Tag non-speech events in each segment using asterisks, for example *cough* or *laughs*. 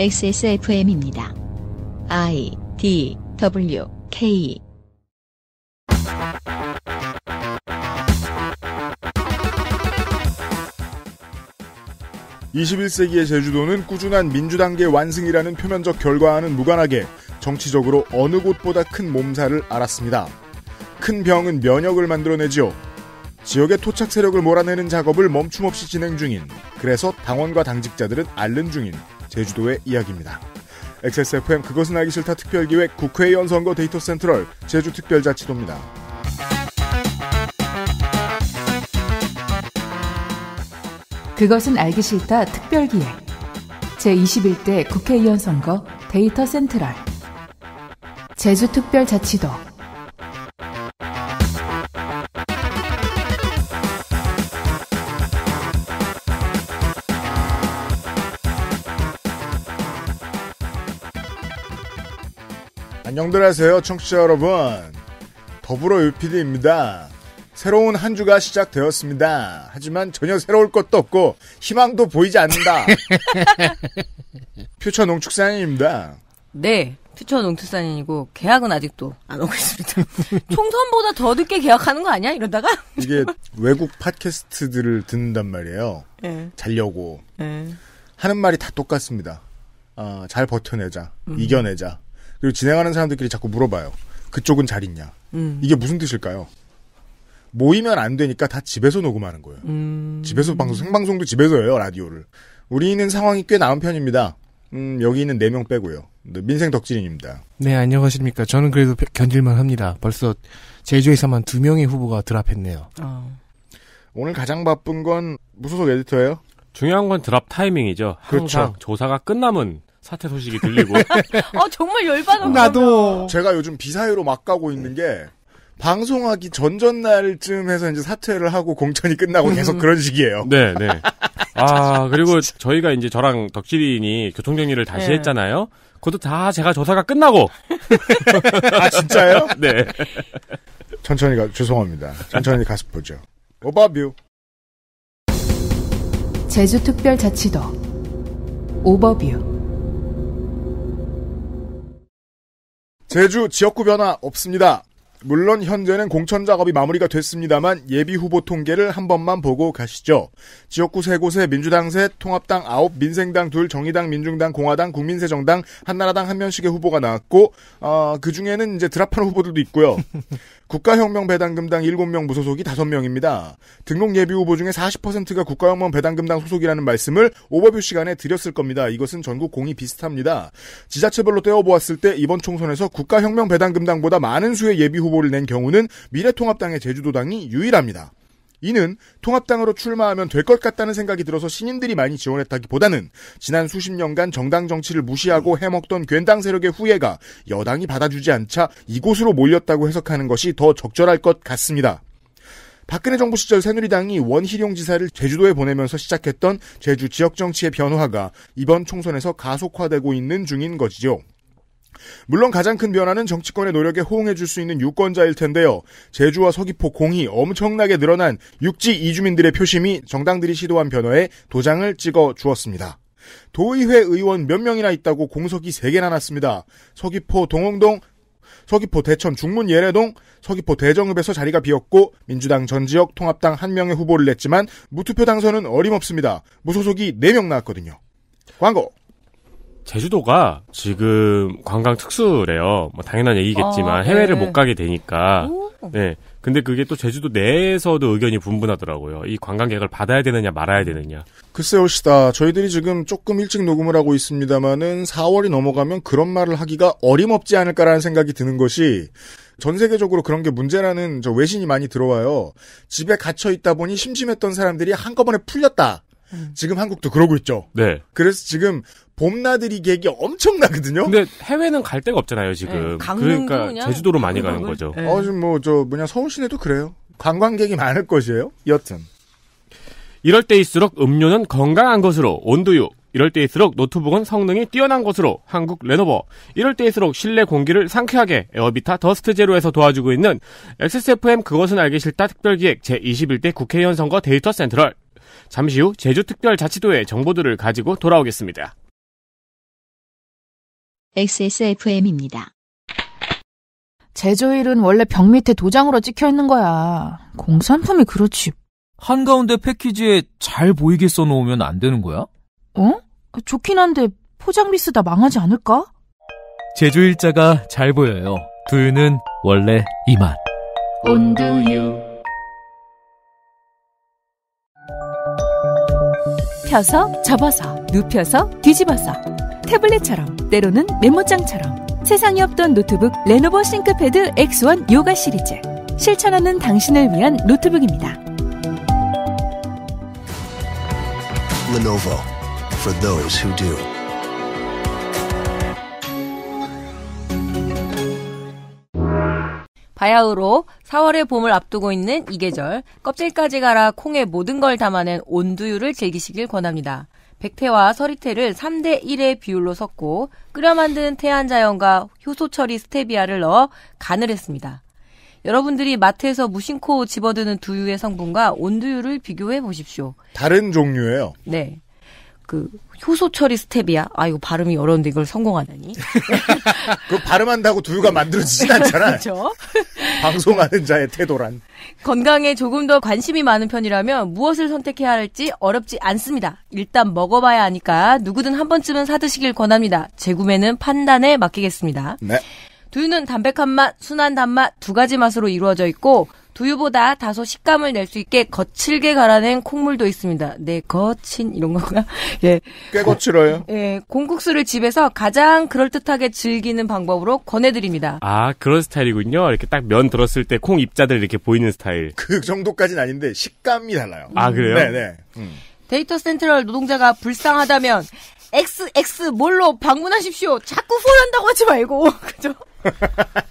XSFM입니다. I D W K (21세기의 제주도는) 꾸준한 민주당계 완승이라는 표면적 결과와는 무관하게 정치적으로 어느 곳보다 큰 몸살을 알았습니다. 큰 병은 면역을 만들어내지요. 지역의 토착 세력을 몰아내는 작업을 멈춤없이 진행 중인, 그래서 당원과 당직자들은 앓는 중인 제주도의 이야기입니다. XSFM 그것은 알기 싫다 특별기획 국회의원 선거 데이터 센트럴 제주특별자치도입니다. 그것은 알기 싫다 특별기획 제21대 국회의원 선거 데이터 센트럴 제주특별자치도 안녕들 하세요, 청취자 여러분. 더불어 유피디입니다. 새로운 한 주가 시작되었습니다. 하지만 전혀 새로울 것도 없고 희망도 보이지 않는다. *laughs* 퓨처 농축산인입니다. 네. 퓨처 농축산인이고 계약은 아직도 안 오고 있습니다. *laughs* 총선보다 더 늦게 계약하는 거 아니야? 이러다가 이게 외국 팟캐스트들을 듣는단 말이에요. 네. 자려고 네. 하는 말이 다 똑같습니다. 어, 잘 버텨내자, 음. 이겨내자. 그리고 진행하는 사람들끼리 자꾸 물어봐요. 그쪽은 잘 있냐? 음. 이게 무슨 뜻일까요? 모이면 안 되니까 다 집에서 녹음하는 거예요. 음. 집에서 방송, 생방송도 집에서 해요, 라디오를. 우리는 상황이 꽤 나은 편입니다. 음, 여기 있는 4명 빼고요. 네, 민생 덕진입니다. 네, 안녕하십니까. 저는 그래도 견딜만 합니다. 벌써 제주에서만 2 명의 후보가 드랍했네요. 어. 오늘 가장 바쁜 건 무소속 에디터예요? 중요한 건 드랍 타이밍이죠. 항상 그렇죠. 조사가 끝나면 사태 소식이 들리고. *laughs* 어 정말 열받아. 나도 제가 요즘 비사회로 막 가고 있는 게 방송하기 전전날쯤 해서 이제 사퇴를 하고 공천이 끝나고 계속 음. 그런 식이에요. 네, 네. 아, *laughs* 그리고 저희가 이제 저랑 덕질인이 교통정리를 다시 네. 했잖아요. 그것도 다 제가 조사가 끝나고. 아, 진짜요? *laughs* 네. 천천히 가, 죄송합니다. 천천히 가서 보죠. 오버뷰. 제주특별자치도 오버뷰. 제주 지역구 변화 없습니다. 물론 현재는 공천 작업이 마무리가 됐습니다만 예비 후보 통계를 한 번만 보고 가시죠. 지역구 세 곳에 민주당 셋, 통합당 아홉, 민생당 둘, 정의당, 민중당, 공화당, 국민세정당, 한나라당 한 명씩의 후보가 나왔고 어, 그 중에는 이제 드랍한 후보들도 있고요. 국가혁명 배당금당 7명 무소속이 5명입니다. 등록 예비 후보 중에 40%가 국가혁명 배당금당 소속이라는 말씀을 오버뷰 시간에 드렸을 겁니다. 이것은 전국 공이 비슷합니다. 지자체별로 떼어보았을 때 이번 총선에서 국가혁명 배당금당보다 많은 수의 예비 후보를 낸 경우는 미래통합당의 제주도당이 유일합니다. 이는 통합당으로 출마하면 될 것 같다는 생각이 들어서 신인들이 많이 지원했다기보다는 지난 수십 년간 정당 정치를 무시하고 해먹던 괜당 세력의 후예가 여당이 받아주지 않자 이곳으로 몰렸다고 해석하는 것이 더 적절할 것 같습니다. 박근혜 정부 시절 새누리당이 원희룡 지사를 제주도에 보내면서 시작했던 제주 지역 정치의 변화가 이번 총선에서 가속화되고 있는 중인 것이죠. 물론 가장 큰 변화는 정치권의 노력에 호응해줄 수 있는 유권자일 텐데요. 제주와 서귀포 공이 엄청나게 늘어난 육지 이주민들의 표심이 정당들이 시도한 변화에 도장을 찍어 주었습니다. 도의회 의원 몇 명이나 있다고 공석이 3개나 났습니다. 서귀포 동홍동, 서귀포 대천 중문 예래동, 서귀포 대정읍에서 자리가 비었고 민주당 전 지역 통합당 한 명의 후보를 냈지만 무투표 당선은 어림없습니다. 무소속이 4명 나왔거든요. 광고. 제주도가 지금 관광 특수래요. 뭐 당연한 얘기겠지만 어, 해외를 네. 못 가게 되니까. 네. 근데 그게 또 제주도 내에서도 의견이 분분하더라고요. 이 관광객을 받아야 되느냐 말아야 되느냐. 글쎄요, 시다. 저희들이 지금 조금 일찍 녹음을 하고 있습니다만은 4월이 넘어가면 그런 말을 하기가 어림없지 않을까라는 생각이 드는 것이 전 세계적으로 그런 게 문제라는 저 외신이 많이 들어와요. 집에 갇혀 있다 보니 심심했던 사람들이 한꺼번에 풀렸다. 음. 지금 한국도 그러고 있죠. 네. 그래서 지금 봄나들이 계획이 엄청나거든요. 근데 해외는 갈 데가 없잖아요 지금. 네, 그러니까 제주도로 많이 가는 거죠. 네. 어 지금 뭐 저 뭐냐 서울 시내도 그래요. 관광객이 많을 것이에요. 여튼 이럴 때일수록 음료는 건강한 것으로 온두유. 이럴 때일수록 노트북은 성능이 뛰어난 것으로 한국 레노버. 이럴 때일수록 실내 공기를 상쾌하게 에어비타 더스트 제로에서 도와주고 있는 XSFM 그것은 알기 싫다 특별기획 제21대 국회의원 선거 데이터 센트럴. 잠시 후 제주특별자치도의 정보들을 가지고 돌아오겠습니다. XSFM입니다. 제조일은 원래 벽 밑에 도장으로 찍혀 있는 거야. 공산품이 그렇지. 한가운데 패키지에 잘 보이게 써놓으면 안 되는 거야? 어? 좋긴 한데 포장비 쓰다 망하지 않을까? 제조일자가 잘 보여요. 두유는 원래 이만. 온두유. 펴서 접어서 눕혀서 뒤집어서 태블릿처럼 때로는 메모장처럼 세상에 없던 노트북 레노버 싱크패드 X1 요가 시리즈 실천하는 당신을 위한 노트북입니다. Lenovo for those who do. 바야흐로 4월의 봄을 앞두고 있는 이 계절 껍질까지 갈아 콩의 모든 걸 담아낸 온두유를 즐기시길 권합니다. 백태와 서리태를 3대 1의 비율로 섞고 끓여 만든 태안자연과 효소 처리 스테비아를 넣어 간을 했습니다. 여러분들이 마트에서 무심코 집어드는 두유의 성분과 온두유를 비교해 보십시오. 다른 종류예요. 네. 그 효소 처리 스텝이야. 아 이거 발음이 어려운데 이걸 성공하다니. *laughs* 그 발음한다고 두유가 만들어지진 않잖아. 그렇죠. *laughs* 방송하는 자의 태도란. 건강에 조금 더 관심이 많은 편이라면 무엇을 선택해야 할지 어렵지 않습니다. 일단 먹어봐야 하니까 누구든 한 번쯤은 사드시길 권합니다. 재 구매는 판단에 맡기겠습니다. 네. 두유는 담백한 맛, 순한 단맛 두 가지 맛으로 이루어져 있고 두유보다 다소 식감을 낼 수 있게 거칠게 갈아낸 콩물도 있습니다. 네, 거친 이런 건가? *laughs* 예. 꽤 거칠어요. 예, 공국수를 집에서 가장 그럴듯하게 즐기는 방법으로 권해드립니다. 아, 그런 스타일이군요. 이렇게 딱 면 들었을 때 콩 입자들 이렇게 보이는 스타일. 그 정도까지는 아닌데 식감이 달라요. 아, 그래요? 네, 네. 음. 데이터 센트럴 노동자가 불쌍하다면 XX 뭘로 방문하십시오. 자꾸 후원한다고 하지 말고. *laughs* 그죠?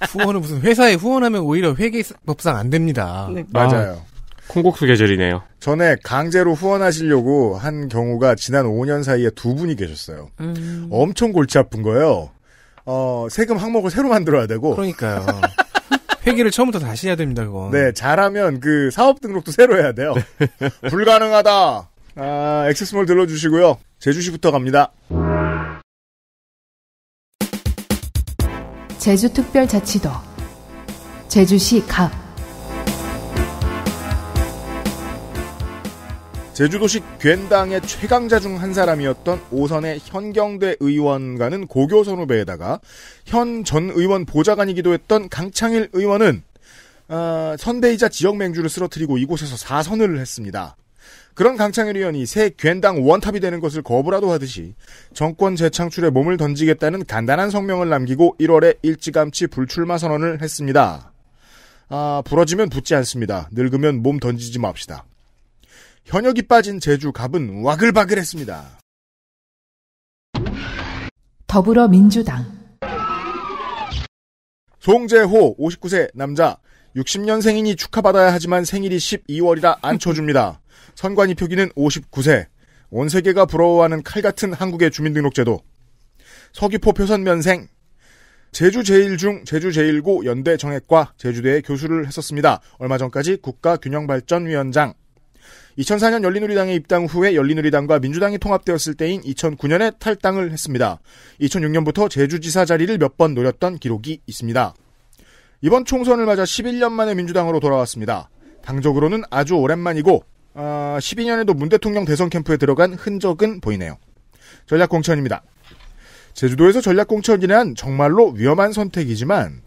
후원은 무슨 회사에 후원하면 오히려 회계법상 안 됩니다. 네. 아, 맞아요. 콩국수 계절이네요. 전에 강제로 후원하시려고 한 경우가 지난 5년 사이에 두 분이 계셨어요. 음. 엄청 골치 아픈 거예요. 어, 세금 항목을 새로 만들어야 되고. 그러니까요. *laughs* 회계를 처음부터 다시 해야 됩니다, 그거. 네, 잘하면 그 사업 등록도 새로 해야 돼요. 네. 불가능하다. 아, 엑세스몰 들러주시고요. 제주시부터 갑니다. 제주특별자치도 제주시 갑 제주도식 괜당의 최강자 중 한 사람이었던 오선의 현경대 의원과는 고교 선후배에다가 현 전 의원 보좌관이기도 했던 강창일 의원은 어, 선대이자 지역 맹주를 쓰러뜨리고 이곳에서 사선을 했습니다. 그런 강창일 의원이 새 괜당 원탑이 되는 것을 거부라도 하듯이 정권 재창출에 몸을 던지겠다는 간단한 성명을 남기고 1월에 일찌감치 불출마 선언을 했습니다. 아, 부러지면 붙지 않습니다. 늙으면 몸 던지지 맙시다. 현역이 빠진 제주 갑은 와글바글했습니다. 더불어민주당 송재호 59세 남자 6 0년생이니 축하받아야 하지만 생일이 12월이라 안 쳐줍니다. 선관위 표기는 59세. 온 세계가 부러워하는 칼 같은 한국의 주민등록제도. 서귀포 표선면생. 제주 제일중 제주 제일고 연대 정액과 제주대의 교수를 했었습니다. 얼마 전까지 국가균형발전위원장. 2004년 열린우리당에 입당 후에 열린우리당과 민주당이 통합되었을 때인 2009년에 탈당을 했습니다. 2006년부터 제주지사 자리를 몇 번 노렸던 기록이 있습니다. 이번 총선을 맞아 11년 만에 민주당으로 돌아왔습니다. 당적으로는 아주 오랜만이고 어, 12년에도 문 대통령 대선 캠프에 들어간 흔적은 보이네요. 전략공천입니다. 제주도에서 전략공천이란 정말로 위험한 선택이지만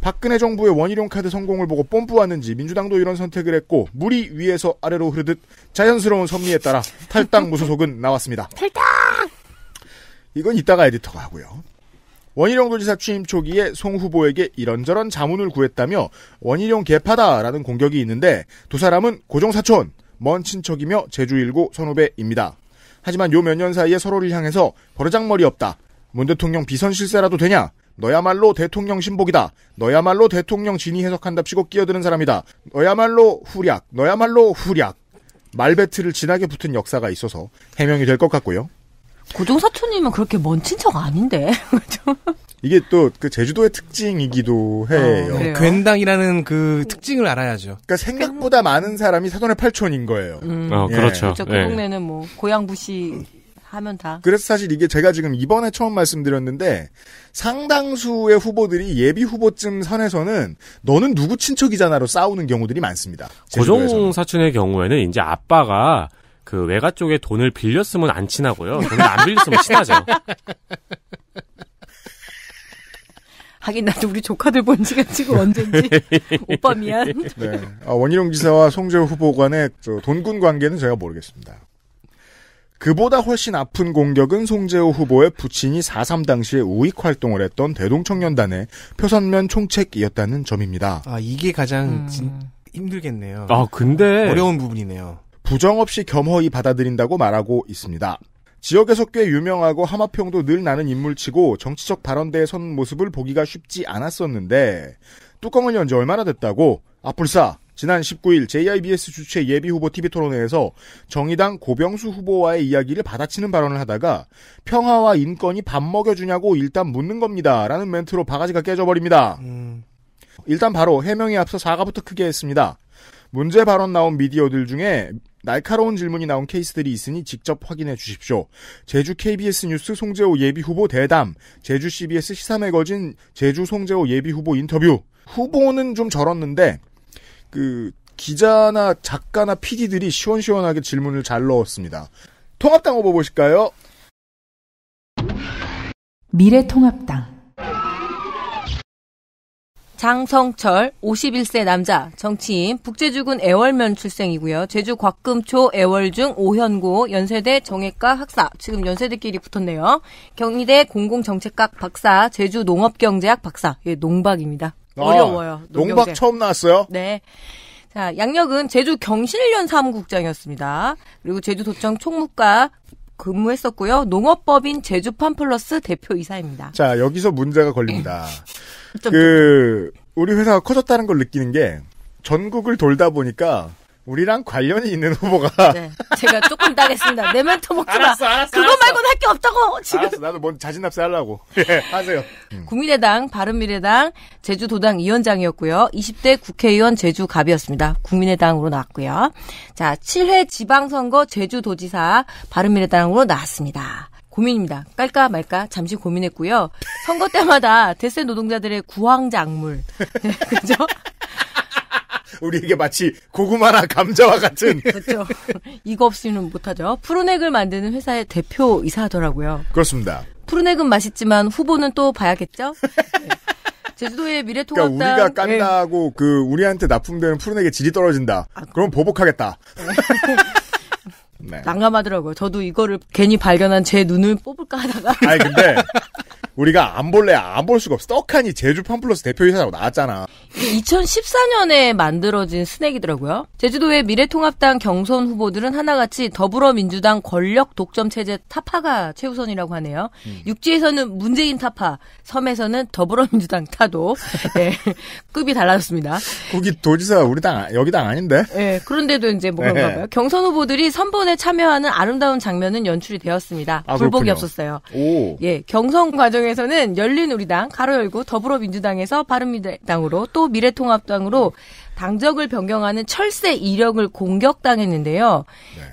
박근혜 정부의 원희룡 카드 성공을 보고 뽐뿌왔는지 민주당도 이런 선택을 했고 물이 위에서 아래로 흐르듯 자연스러운 선미에 따라 탈당 *laughs* 무소속은 나왔습니다. 탈당! 이건 이따가 에디터가 하고요. 원희룡 도지사 취임 초기에 송 후보에게 이런저런 자문을 구했다며 원희룡 개파다라는 공격이 있는데 두 사람은 고종사촌 먼 친척이며 제주 일고 선후배입니다. 하지만 요 몇 년 사이에 서로를 향해서 버르장머리 없다. 문 대통령 비선실세라도 되냐? 너야말로 대통령 신복이다. 너야말로 대통령 진위 해석한답시고 끼어드는 사람이다. 너야말로 후략. 너야말로 후략. 말배틀을 진하게 붙은 역사가 있어서 해명이 될 것 같고요. 고종사촌님은 그렇게 먼 친척 아닌데. *laughs* 이게 또그 제주도의 특징이기도 해요. 아, 어, 괜당이라는 그 특징을 알아야죠. 그러니까 생각보다 많은 사람이 사돈의 팔촌인 거예요. 음, 어, 그렇죠. 예. 그렇죠. 그 예. 동네는 뭐고향부시 하면 다. 그래서 사실 이게 제가 지금 이번에 처음 말씀드렸는데 상당수의 후보들이 예비 후보쯤 선에서는 너는 누구 친척이잖아로 싸우는 경우들이 많습니다. 제주도에서는. 고종 사촌의 경우에는 이제 아빠가 그 외가 쪽에 돈을 빌렸으면 안 친하고요. 돈을 안 빌렸으면 친하죠. *laughs* 하긴 나도 우리 조카들 본 지가 지금 언젠지 *laughs* 오빠 미안. 네. 아, 원희룡 지사와 송재호 후보 간의 돈군 관계는 제가 모르겠습니다. 그보다 훨씬 아픈 공격은 송재호 후보의 부친이 4.3 당시에 우익 활동을 했던 대동청년단의 표선면 총책이었다는 점입니다. 아, 이게 가장 음... 힘들겠네요. 아, 근데. 어려운 부분이네요. 부정 없이 겸허히 받아들인다고 말하고 있습니다. 지역에서 꽤 유명하고 하마평도 늘 나는 인물치고 정치적 발언대에 선 모습을 보기가 쉽지 않았었는데 뚜껑을 연지 얼마나 됐다고 아뿔사 지난 19일 JIBS 주최 예비후보 TV토론회에서 정의당 고병수 후보와의 이야기를 받아치는 발언을 하다가 평화와 인권이 밥 먹여주냐고 일단 묻는 겁니다. 라는 멘트로 바가지가 깨져버립니다. 음. 일단 바로 해명에 앞서 사과부터 크게 했습니다. 문제 발언 나온 미디어들 중에 날카로운 질문이 나온 케이스들이 있으니 직접 확인해 주십시오. 제주 KBS 뉴스 송재호 예비후보 대담, 제주 CBS 시사매거진 제주 송재호 예비후보 인터뷰. 후보는 좀 절었는데 그 기자나 작가나 PD들이 시원시원하게 질문을 잘 넣었습니다. 통합당 후보 보실까요? 미래통합당 장성철 51세 남자 정치인 북제주군 애월면 출생이고요. 제주 곽금초 애월중 오현고 연세대 정외과 학사 지금 연세대끼리 붙었네요. 경희대 공공정책학 박사 제주 농업경제학 박사 예, 농박입니다. 아, 어려워요. 농 농박 처음 나왔어요? 네. 자, 양력은 제주 경실련 사무국장이었습니다. 그리고 제주도청 총무과 근무했었고요. 농업법인 제주팜 플러스 대표이사입니다. 자, 여기서 문제가 걸립니다. 예. *laughs* 그, 우리 회사가 커졌다는 걸 느끼는 게 전국을 돌다 보니까 우리랑 관련이 있는 후보가 *laughs* 네, 제가 조금 따겠습니다. 내 멘토 먹지 마. 알았어, 알았어, 그거 말고는 할 게 없다고 지금. 알았어, 나도 뭔 자진납세 하려고. *laughs* 예, 하세요. 음. 국민의당, 바른미래당, 제주도당 위원장이었고요. 20대 국회의원 제주갑이었습니다. 국민의당으로 나왔고요. 자, 7회 지방선거 제주도지사 바른미래당으로 나왔습니다. 고민입니다. 깔까 말까 잠시 고민했고요. 선거 때마다 대세 노동자들의 구황작물, *laughs* 네, 그죠? 우리에게 마치 고구마나 감자와 같은. *laughs* 그렇죠. 이거 없이는 못하죠. 푸른액을 만드는 회사의 대표 이사더라고요. 그렇습니다. 푸른액은 맛있지만 후보는 또 봐야겠죠? *laughs* 네. 제주도의 미래통합당. 그러니까 우리가 깐다고 네. 그 우리한테 납품되는 푸른액의 질이 떨어진다. 아, 그럼 보복하겠다. 네. *laughs* 네. 난감하더라고요. 저도 이거를 괜히 발견한 제 눈을 뽑을까 하다가. 아니 근데 우리가 안 볼래 안 볼 수가 없어. 떡하니 제주 팜플러스 대표이사라고 나왔잖아. 2014년에 만들어진 스낵이더라고요. 제주도의 미래통합당 경선 후보들은 하나같이 더불어민주당 권력 독점 체제 타파가 최우선이라고 하네요. 음. 육지에서는 문재인 타파, 섬에서는 더불어민주당 타도 네, *laughs* 급이 달라졌습니다. 거기 도지사 우리 당 여기 당 아닌데? 네, 그런데도 이제 뭐 그런가 예. 봐요. 경선 후보들이 선번에 참여하는 아름다운 장면은 연출이 되었습니다. 아, 불복이 없었어요. 오. 예, 경선 과정에서는 열린 우리당, 가로 열고 더불어민주당에서 바른미래당으로 또 미래통합당으로 당적을 변경하는 철새 이력을 공격당했는데요.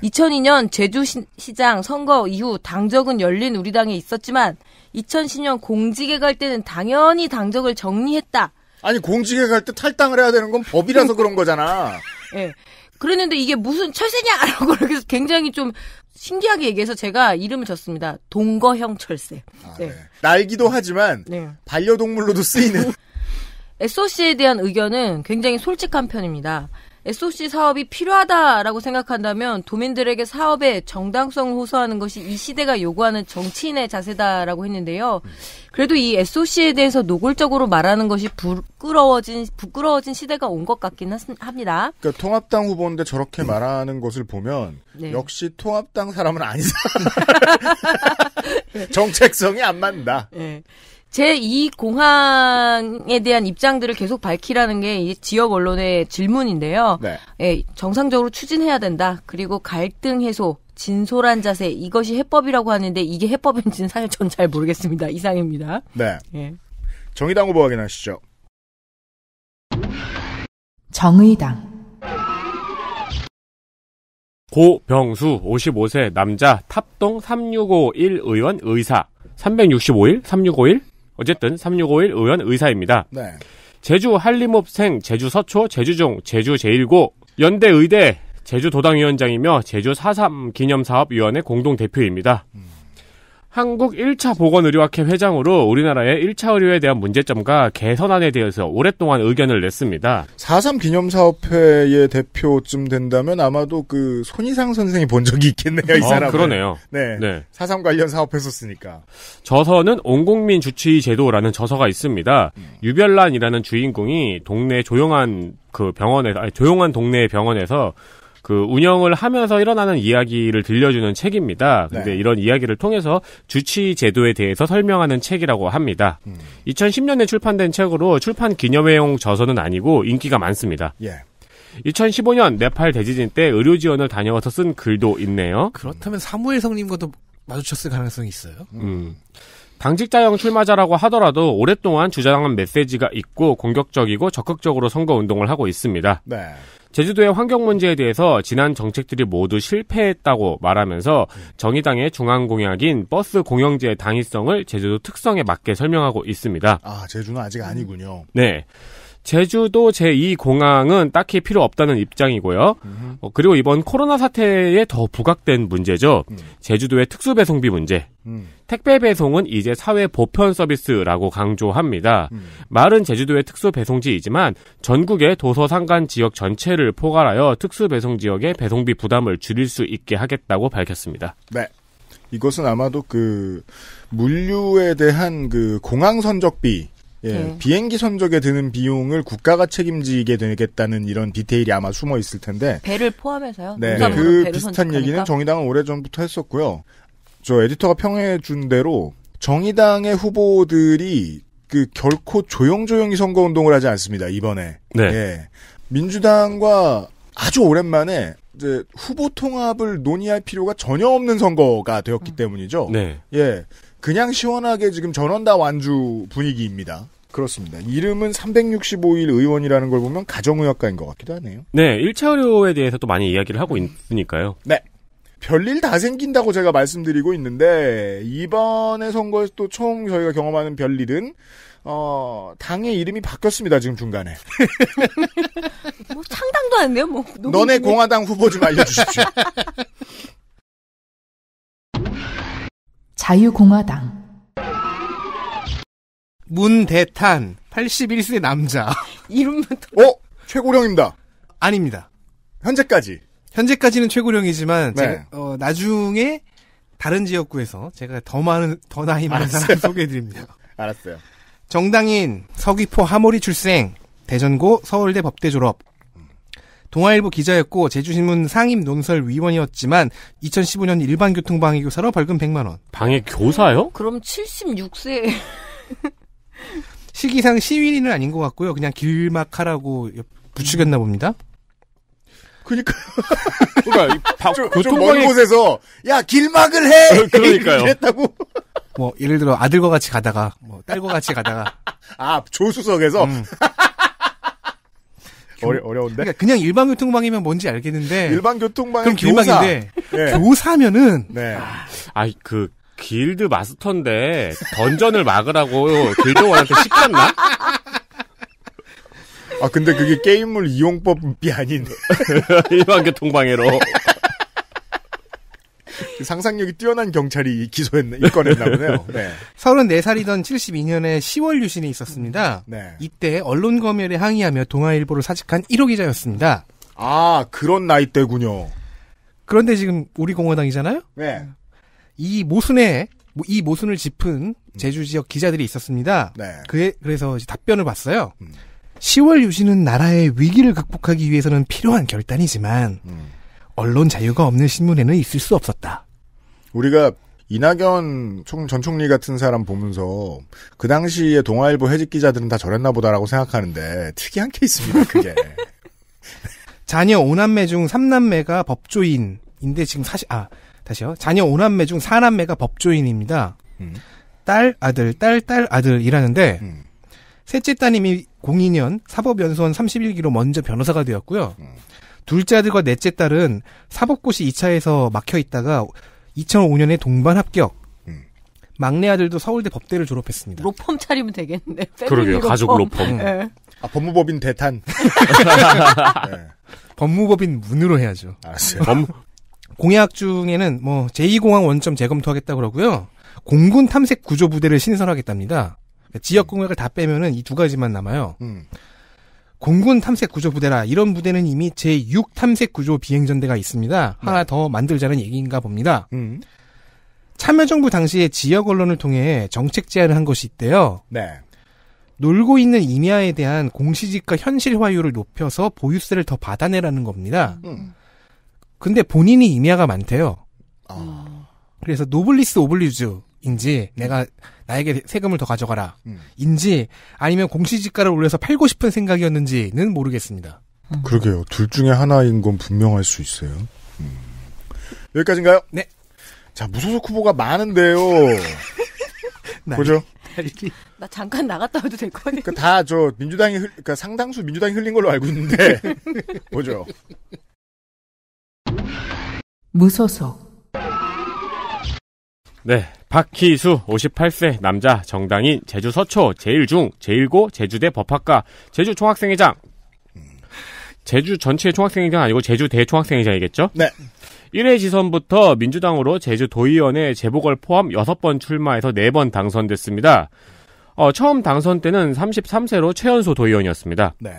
네. 2002년 제주시장 선거 이후 당적은 열린 우리 당에 있었지만 2010년 공직에 갈 때는 당연히 당적을 정리했다. 아니 공직에 갈 때 탈당을 해야 되는 건 법이라서 그런 거잖아. *laughs* 예. 네. 그랬는데 이게 무슨 철새냐라고 *laughs* 그래서 굉장히 좀 신기하게 얘기해서 제가 이름을 졌습니다. 동거형 철새. 아, 네. 네. 날기도 하지만 네. 반려동물로도 쓰이는. *laughs* SOC에 대한 의견은 굉장히 솔직한 편입니다. SOC 사업이 필요하다라고 생각한다면 도민들에게 사업의 정당성을 호소하는 것이 이 시대가 요구하는 정치인의 자세다라고 했는데요. 그래도 이 SOC에 대해서 노골적으로 말하는 것이 부끄러워진 부끄러워진 시대가 온 것같기는 합니다. 그러니까 통합당 후보인데 저렇게 말하는 것을 보면 네. 역시 통합당 사람은 아니다. *laughs* 정책성이 안 맞는다. 네. 제2공항에 대한 입장들을 계속 밝히라는 게 이 지역 언론의 질문인데요. 네. 예, 정상적으로 추진해야 된다. 그리고 갈등 해소, 진솔한 자세, 이것이 해법이라고 하는데 이게 해법인지는 사실 전 잘 모르겠습니다. 이상입니다. 네. 예. 정의당 후보 확인하시죠. 정의당 고병수 55세 남자 탑동 3651 의원 의사 365일 3651 어쨌든 3651 의원 의사입니다. 네. 제주 한림읍생, 제주 서초, 제주종, 제주 제1고, 연대 의대, 제주 도당위원장이며 제주 4.3 기념사업위원회 공동대표입니다. 음. 한국 1차 보건의료학회 회장으로 우리나라의 1차 의료에 대한 문제점과 개선안에 대해서 오랫동안 의견을 냈습니다. 4.3 기념사업회의 대표쯤 된다면 아마도 그 손희상 선생이 본 적이 있겠네요, 이 어, 아, 사람. 그러네요. 네. 네. 4.3 관련 사업했었으니까. 저서는 온국민 주치의 제도라는 저서가 있습니다. 음. 유별란이라는 주인공이 동네 조용한 그 병원에서, 아니, 조용한 동네의 병원에서 그 운영을 하면서 일어나는 이야기를 들려주는 책입니다. 근데 네. 이런 이야기를 통해서 주치 제도에 대해서 설명하는 책이라고 합니다. 음. 2010년에 출판된 책으로 출판 기념회용 저서는 아니고 인기가 많습니다. 예. 2015년 네팔 대지진 때 의료 지원을 다녀와서 쓴 글도 있네요. 그렇다면 사무엘성님과도 마주쳤을 가능성이 있어요. 음. 당직자형 출마자라고 하더라도 오랫동안 주장한 메시지가 있고 공격적이고 적극적으로 선거 운동을 하고 있습니다. 네. 제주도의 환경 문제에 대해서 지난 정책들이 모두 실패했다고 말하면서 정의당의 중앙 공약인 버스 공영제의 당위성을 제주도 특성에 맞게 설명하고 있습니다. 아, 제주는 아직 아니군요. 네. 제주도 제2공항은 딱히 필요 없다는 입장이고요. 음. 어, 그리고 이번 코로나 사태에 더 부각된 문제죠. 음. 제주도의 특수배송비 문제. 음. 택배 배송은 이제 사회 보편 서비스라고 강조합니다. 음. 말은 제주도의 특수배송지이지만 전국의 도서상간 지역 전체를 포괄하여 특수배송 지역의 배송비 부담을 줄일 수 있게 하겠다고 밝혔습니다. 네. 이것은 아마도 그 물류에 대한 그 공항 선적비 예, 네. 비행기 선적에 드는 비용을 국가가 책임지게 되겠다는 이런 디테일이 아마 숨어 있을 텐데 배를 포함해서요. 네, 네. 그 비슷한 선적하니까? 얘기는 정의당은 오래 전부터 했었고요. 저 에디터가 평해 준 대로 정의당의 후보들이 그 결코 조용조용히 선거 운동을 하지 않습니다 이번에. 네. 예. 민주당과 아주 오랜만에 이제 후보 통합을 논의할 필요가 전혀 없는 선거가 되었기 음. 때문이죠. 네. 예. 그냥 시원하게 지금 전원 다 완주 분위기입니다. 그렇습니다. 이름은 365일 의원이라는 걸 보면 가정의학과인 것 같기도 하네요. 네, 1차 의료에 대해서 또 많이 이야기를 하고 있으니까요. 네. 별일 다 생긴다고 제가 말씀드리고 있는데 이번에 선거에서 또 처음 저희가 경험하는 별일은 어, 당의 이름이 바뀌었습니다, 지금 중간에. *laughs* 뭐, 상당도 안 돼요, 뭐. 너네 공화당 후보 좀 알려주십시오. *laughs* 자유공화당. 문대탄 81세 남자. *laughs* 이름만 어? 최고령입니다. 아닙니다. 현재까지. 현재까지는 최고령이지만 네. 제가, 어, 나중에 다른 지역구에서 제가 더 많은 더 나이 많은 사람 을 소개해드립니다. *laughs* 알았어요. 정당인 서귀포 하모리 출생 대전고 서울대 법대 졸업 동아일보 기자였고 제주신문 상임 논설위원이었지만 2015년 일반교통방해교사로 벌금 100만 원. 방해교사요? 그럼 76세. 시기상 시위은 아닌 것 같고요. 그냥 길막하라고 부추겼나 봅니다. 그니까. *laughs* 그러니까 교통방 곳에서 야 길막을 해. 어, 그러니까요. 했다고. 뭐 예를 들어 아들과 같이 가다가 뭐 딸과 같이 가다가 아 조수석에서 음. *laughs* 어려, 어려운데. 그러니까 그냥 일반 교통방이면 뭔지 알겠는데 일반 교통방 그럼 길막인데 네. 교사면은 네. 아그 길드 마스터인데 던전을 막으라고 길드원한테 시켰나? 아 근데 그게 게임물 이용법이 아닌 *laughs* 일반 교통방해로 그 상상력이 뛰어난 경찰이 기소했나, 이건했나 보네요. *laughs* 네. 34살이던 72년에 10월 유신이 있었습니다. 네. 이때 언론 검열에 항의하며 동아일보를 사직한 1호 기자였습니다. 아, 그런 나이대군요. 그런데 지금 우리 공화당이잖아요? 네. 이 모순에 이 모순을 짚은 음. 제주 지역 기자들이 있었습니다. 네. 그 그래서 답변을 봤어요. 음. 10월 유신은 나라의 위기를 극복하기 위해서는 필요한 결단이지만 음. 언론 자유가 없는 신문에는 있을 수 없었다. 우리가 이낙연 전 총리 같은 사람 보면서 그 당시에 동아일보 해직 기자들은 다 저랬나 보다라고 생각하는데 특이한 케이스입니다. 그게 *laughs* 자녀 5남매 중 3남매가 법조인인데 지금 사실 아 다시요. 자녀 5남매 중 4남매가 법조인입니다. 음. 딸, 아들, 딸, 딸, 아들 일하는데 음. 셋째 따님이 02년 사법연수원 31기로 먼저 변호사가 되었고요. 음. 둘째 아들과 넷째 딸은 사법고시 2차에서 막혀 있다가 2005년에 동반 합격. 음. 막내 아들도 서울대 법대를 졸업했습니다. 로펌 차리면 되겠는데. *laughs* 그러게요. 로펌. 가족 로펌. 네. 아, 법무법인 대탄. *laughs* 네. 법무법인 문으로 해야죠. 알았어요. 법, 공약 중에는 뭐 제2공항 원점 재검토하겠다 그러고요. 공군 탐색 구조 부대를 신설하겠답니다. 그러니까 지역 공약을 다 빼면은 이 두 가지만 남아요. 음. 공군 탐색 구조 부대라 이런 부대는 이미 제6 탐색 구조 비행전대가 있습니다. 하나 네. 더 만들자는 얘기인가 봅니다. 음. 참여정부 당시에 지역 언론을 통해 정책 제안을 한 것이 있대요. 네. 놀고 있는 임야에 대한 공시지가 현실화율을 높여서 보유세를 더 받아내라는 겁니다. 음. 근데 본인이 임야가 많대요. 아. 그래서 노블리스 오블리주인지 내가 나에게 세금을 더 가져가라. 음. 인지 아니면 공시지가를 올려서 팔고 싶은 생각이었는지는 모르겠습니다. 음. 그러게요. 둘 중에 하나인 건 분명할 수 있어요. 음. 여기까지인가요? 네. 자, 무소속 후보가 많은데요. 그죠나 *laughs* 잠깐 나갔다 와도 될 거예요. 그러니까 다저 민주당이 흘, 그러니까 상당수 민주당이 흘린 걸로 알고 있는데 *laughs* 보죠. 무소속. 네. 박희수 58세 남자 정당인 제주 서초 제일중 제일고 제주대 법학과 제주 총학생회장 제주 전체 총학생회장 아니고 제주 대총학생회장이겠죠? 네. 1회 지선부터 민주당으로 제주 도의원의 재보궐 포함 6번 출마해서 4번 당선됐습니다. 어, 처음 당선 때는 33세로 최연소 도의원이었습니다. 네.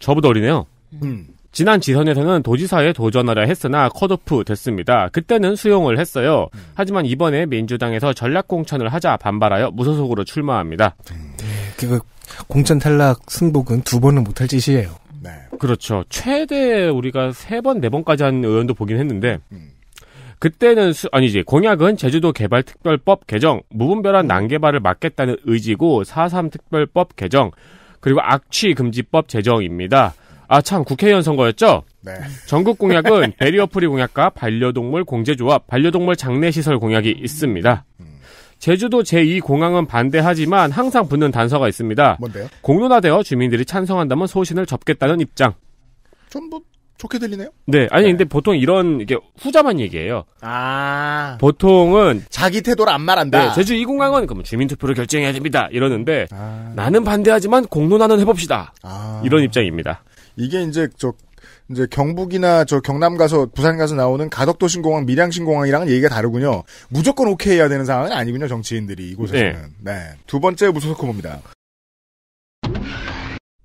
저보다 어리네요. 음. 지난 지선에서는 도지사에 도전하려 했으나 컷오프 됐습니다. 그때는 수용을 했어요. 음. 하지만 이번에 민주당에서 전략공천을 하자 반발하여 무소속으로 출마합니다. 네, 그 공천 탈락 승복은 두 번은 못할 짓이에요. 네. 그렇죠. 최대 우리가 세 번, 네 번까지 한 의원도 보긴 했는데, 음. 그때는 수, 아니지 공약은 제주도 개발 특별법 개정, 무분별한 난개발을 막겠다는 의지고 4.3 특별법 개정, 그리고 악취 금지법 제정입니다. 아, 참, 국회의원 선거였죠? 네. 전국 공약은 *laughs* 베리어 프리 공약과 반려동물 공제조합, 반려동물 장례시설 공약이 있습니다. 제주도 제2공항은 반대하지만 항상 붙는 단서가 있습니다. 뭔데요? 공론화되어 주민들이 찬성한다면 소신을 접겠다는 입장. 전부 뭐 좋게 들리네요. 네, 아니 네. 근데 보통 이런 이게 후자만 얘기해요. 아, 보통은 자기 태도를 안 말한다. 네, 제주 2공항은 그럼 주민투표를 결정해야 됩니다. 이러는데 아... 나는 반대하지만 공론화는 해봅시다. 아... 이런 입장입니다. 이게 이제 저 이제 경북이나 저 경남 가서 부산 가서 나오는 가덕도 신공항, 밀양 신공항이랑은 얘기가 다르군요. 무조건 오케이 해야 되는 상황은 아니군요. 정치인들이 이곳에서는. 네. 네. 두 번째 무소속 후보입니다.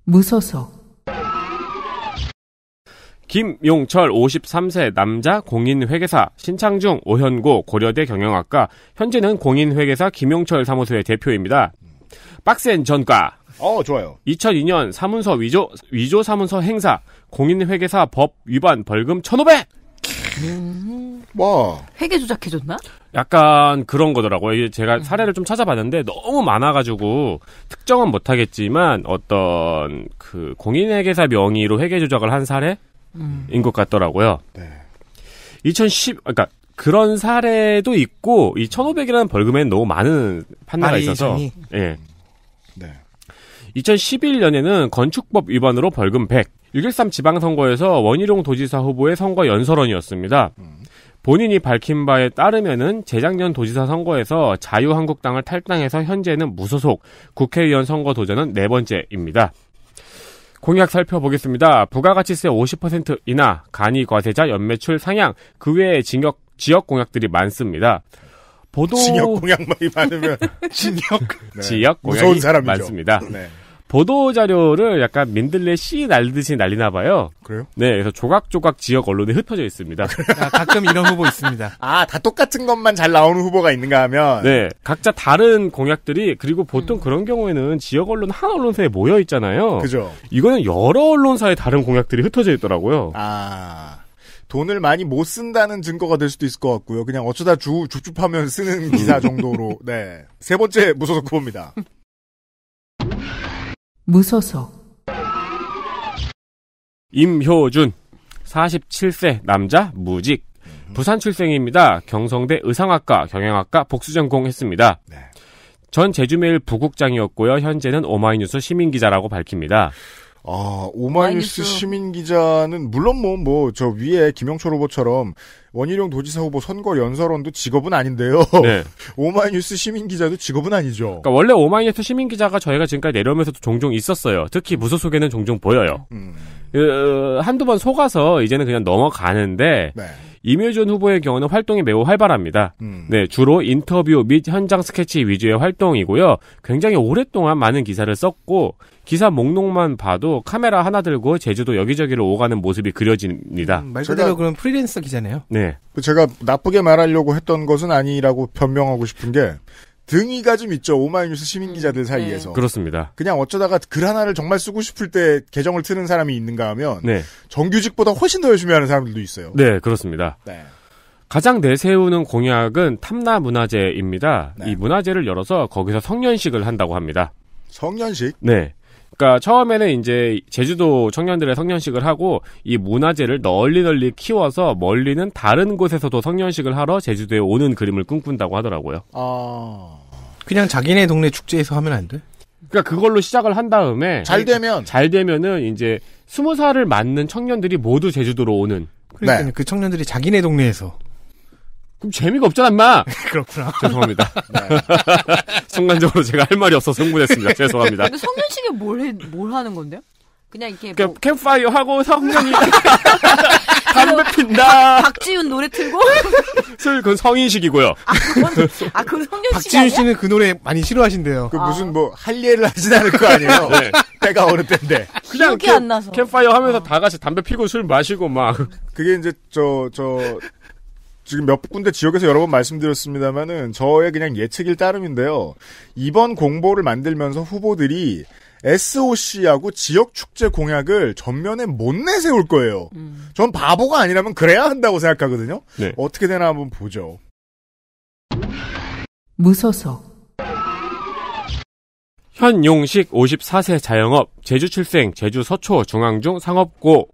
무소속 김용철 53세 남자 공인회계사 신창중 오현고 고려대 경영학과 현재는 공인회계사 김용철 사무소의 대표입니다. 빡센 전과 어, 좋아요. 2002년 사문서 위조, 위조 사문서 행사, 공인회계사 법 위반 벌금 1,500! 와. 회계 조작해줬나? 약간 그런 거더라고요. 제가 음. 사례를 좀 찾아봤는데 너무 많아가지고 특정은 못하겠지만 어떤 그 공인회계사 명의로 회계 조작을 한 사례인 음. 것 같더라고요. 네. 2010, 그러니까 그런 사례도 있고 이 1,500이라는 벌금에 너무 많은 판례가 있어서. 예. 음. 네. 2011년에는 건축법 위반으로 벌금 100. 6.13 지방선거에서 원희룡 도지사 후보의 선거 연설원이었습니다. 본인이 밝힌 바에 따르면은 재작년 도지사 선거에서 자유한국당을 탈당해서 현재는 무소속 국회의원 선거 도전은 네 번째입니다. 공약 살펴보겠습니다. 부가가치세 50% 인하, 간이 과세자 연매출 상향, 그 외에 징역, 지역 공약들이 많습니다. 보도 징역 공약만이 많으면 *laughs* 징역 네. 지역 공약이 많습니다. 네. 보도 자료를 약간 민들레 씨 날듯이 날리나 봐요. 그래요? 네, 그래서 조각조각 지역 언론에 흩어져 있습니다. *laughs* 아, 가끔 이런 후보 있습니다. 아, 다 똑같은 것만 잘 나오는 후보가 있는가 하면 네, 각자 다른 공약들이 그리고 보통 음. 그런 경우에는 지역 언론 한 언론사에 모여 있잖아요. 그죠. 이거는 여러 언론사의 다른 공약들이 흩어져 있더라고요. 아. 돈을 많이 못 쓴다는 증거가 될 수도 있을 것 같고요. 그냥 어쩌다 주, 줍줍하면 쓰는 기사 *laughs* 정도로. 네. 세 번째 무소속 후보입니다. 무소속 임효준 47세 남자 무직 부산 출생입니다. 경성대 의상학과 경영학과 복수전공했습니다. 네. 전 제주매일 부국장이었고요. 현재는 오마이뉴스 시민기자라고 밝힙니다. 아, 오마이뉴스 시민 기자는 물론 뭐 뭐 저 위에 김영철 후보처럼 원희룡 도지사 후보 선거 연설원도 직업은 아닌데요. 네. *laughs* 오마이뉴스 시민 기자도 직업은 아니죠. 그러니까 원래 오마이뉴스 시민 기자가 저희가 지금까지 내려오면서도 종종 있었어요. 특히 무소속에는 종종 보여요. 음. 그, 한두 번 속아서 이제는 그냥 넘어가는데 네. 이메일 후보의 경우는 활동이 매우 활발합니다. 음. 네, 주로 인터뷰 및 현장 스케치 위주의 활동이고요. 굉장히 오랫동안 많은 기사를 썼고 기사 목록만 봐도 카메라 하나 들고 제주도 여기저기를 오가는 모습이 그려집니다. 음, 말 그대로 그런 프리랜서 기자네요. 네. 그 제가 나쁘게 말하려고 했던 것은 아니라고 변명하고 싶은 게 등위가 좀 있죠. 오마이뉴스 시민 기자들 음, 네. 사이에서. 네. 그렇습니다. 그냥 어쩌다가 글 하나를 정말 쓰고 싶을 때 계정을 트는 사람이 있는가 하면 네. 정규직보다 훨씬 더 열심히 하는 사람들도 있어요. 네, 그렇습니다. 네. 가장 내세우는 공약은 탐나 문화제입니다. 네. 이 문화제를 열어서 거기서 성년식을 한다고 합니다. 성년식? 네. 그러니까 처음에는 이제 제주도 청년들의 성년식을 하고 이 문화재를 널리 널리 키워서 멀리는 다른 곳에서도 성년식을 하러 제주도에 오는 그림을 꿈꾼다고 하더라고요. 아. 그냥 자기네 동네 축제에서 하면 안 돼? 그러니까 그걸로 시작을 한 다음에 잘 되면 잘 되면은 이제 스무 살을 맞는 청년들이 모두 제주도로 오는 그러니까 네. 그 청년들이 자기네 동네에서 그럼 재미가 없잖아, 임마! *laughs* 그렇구나. 죄송합니다. 네. *laughs* 순간적으로 제가 할 말이 없어서 흥분했습니다. *laughs* 죄송합니다. 근데 성년 식가 뭘, 해, 뭘 하는 건데요? 그냥 이렇게. 그냥 뭐... 캠파이어 하고 성년이. 담배 핀다. 박, 지윤 노래 틀고. 술, 그건 성인식이고요. 아, 그건, 아, 그건 성년식. 박지윤 씨는 그 노래 많이 싫어하신대요. 그 아. 무슨 뭐, 할례를 하진 않을 거 아니에요? 네. 때가 어느 때인데. 그냥 캠, 안 나서. 캠파이어 하면서 어. 다 같이 담배 피고 술 마시고 막. 그게 이제, 저, 저, 지금 몇 군데 지역에서 여러 번 말씀드렸습니다만은 저의 그냥 예측일 따름인데요. 이번 공보를 만들면서 후보들이 SOC하고 지역 축제 공약을 전면에 못 내세울 거예요. 음. 전 바보가 아니라면 그래야 한다고 생각하거든요. 네. 어떻게 되나 한번 보죠. 무소속 현용식 54세 자영업 제주 출생 제주 서초 중앙중 상업고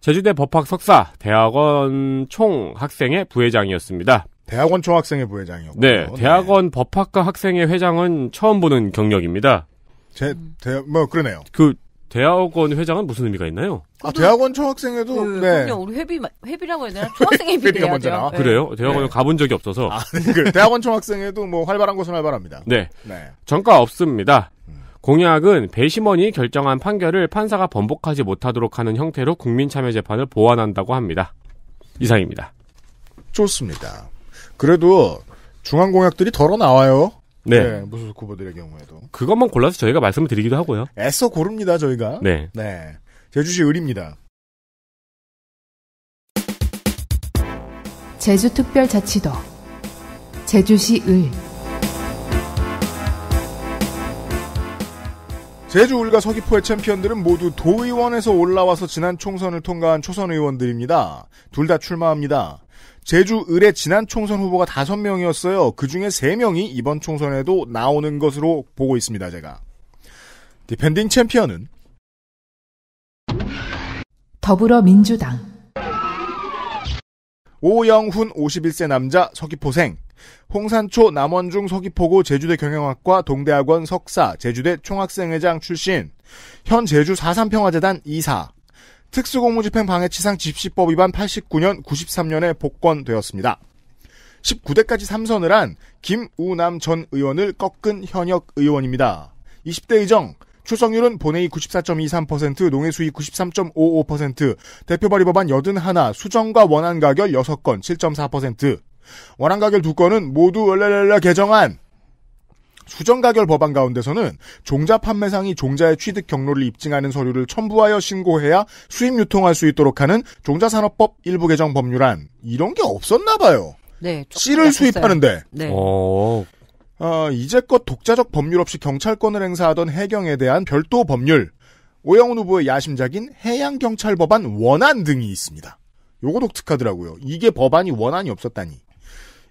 제주대 법학 석사, 대학원 총학생회 부회장이었습니다. 대학원 총학생회 부회장이었고. 네, 네, 대학원 네. 법학과 학생회 회장은 처음 보는 경력입니다. 제, 대, 뭐, 그러네요. 그, 대학원 회장은 무슨 의미가 있나요? 아, 대학원 총학생회도 그, 네. 그럼요. 우리 회비 회비라고 해야 되나? 총학생 회비가 먼저나. 네. 그래요? 대학원을 네. 가본 적이 없어서. 아, 그 대학원 총학생회도 뭐 활발한 곳은 활발합니다. 네. 네. 정가 없습니다. 공약은 배심원이 결정한 판결을 판사가 번복하지 못하도록 하는 형태로 국민참여 재판을 보완한다고 합니다. 이상입니다. 좋습니다. 그래도 중앙 공약들이 덜어 나와요. 네. 네 무소속 후보들의 경우에도 그것만 골라서 저희가 말씀을 드리기도 하고요. 애써 고릅니다 저희가. 네. 네. 제주시 을입니다. 제주특별자치도 제주시 을 제주 울과 서귀포의 챔피언들은 모두 도의원에서 올라와서 지난 총선을 통과한 초선 의원들입니다. 둘 다 출마합니다. 제주 을의 지난 총선 후보가 다섯 명이었어요. 그 중에 세 명이 이번 총선에도 나오는 것으로 보고 있습니다, 제가. 디펜딩 챔피언은 더불어민주당 오영훈 51세 남자 서귀포생 홍산초 남원중 서귀포고 제주대 경영학과 동대학원 석사 제주대 총학생회장 출신 현 제주 4.3평화재단 이사 특수공무집행 방해치상 집시법 위반 89년 93년에 복권되었습니다. 19대까지 삼선을 한 김우남 전 의원을 꺾은 현역 의원입니다. 20대 이정 출석률은 본회의 94.23%, 농해수위 93.55%, 대표 발의 법안 81, 수정과 원안 가결 6건, 7.4%. 원안 가결 2건은 모두 랄랄랄라 개정안. 수정 가결 법안 가운데서는 종자 판매상이 종자의 취득 경로를 입증하는 서류를 첨부하여 신고해야 수입 유통할 수 있도록 하는 종자산업법 일부 개정 법률안 이런 게 없었나 봐요. 네, 씨를 수입하는데. 네. 오, 어. 어, 이제껏 독자적 법률 없이 경찰권을 행사하던 해경에 대한 별도 법률, 오영훈 후보의 야심작인 해양경찰법안 원안 등이 있습니다. 요거 독특하더라고요. 이게 법안이 원안이 없었다니.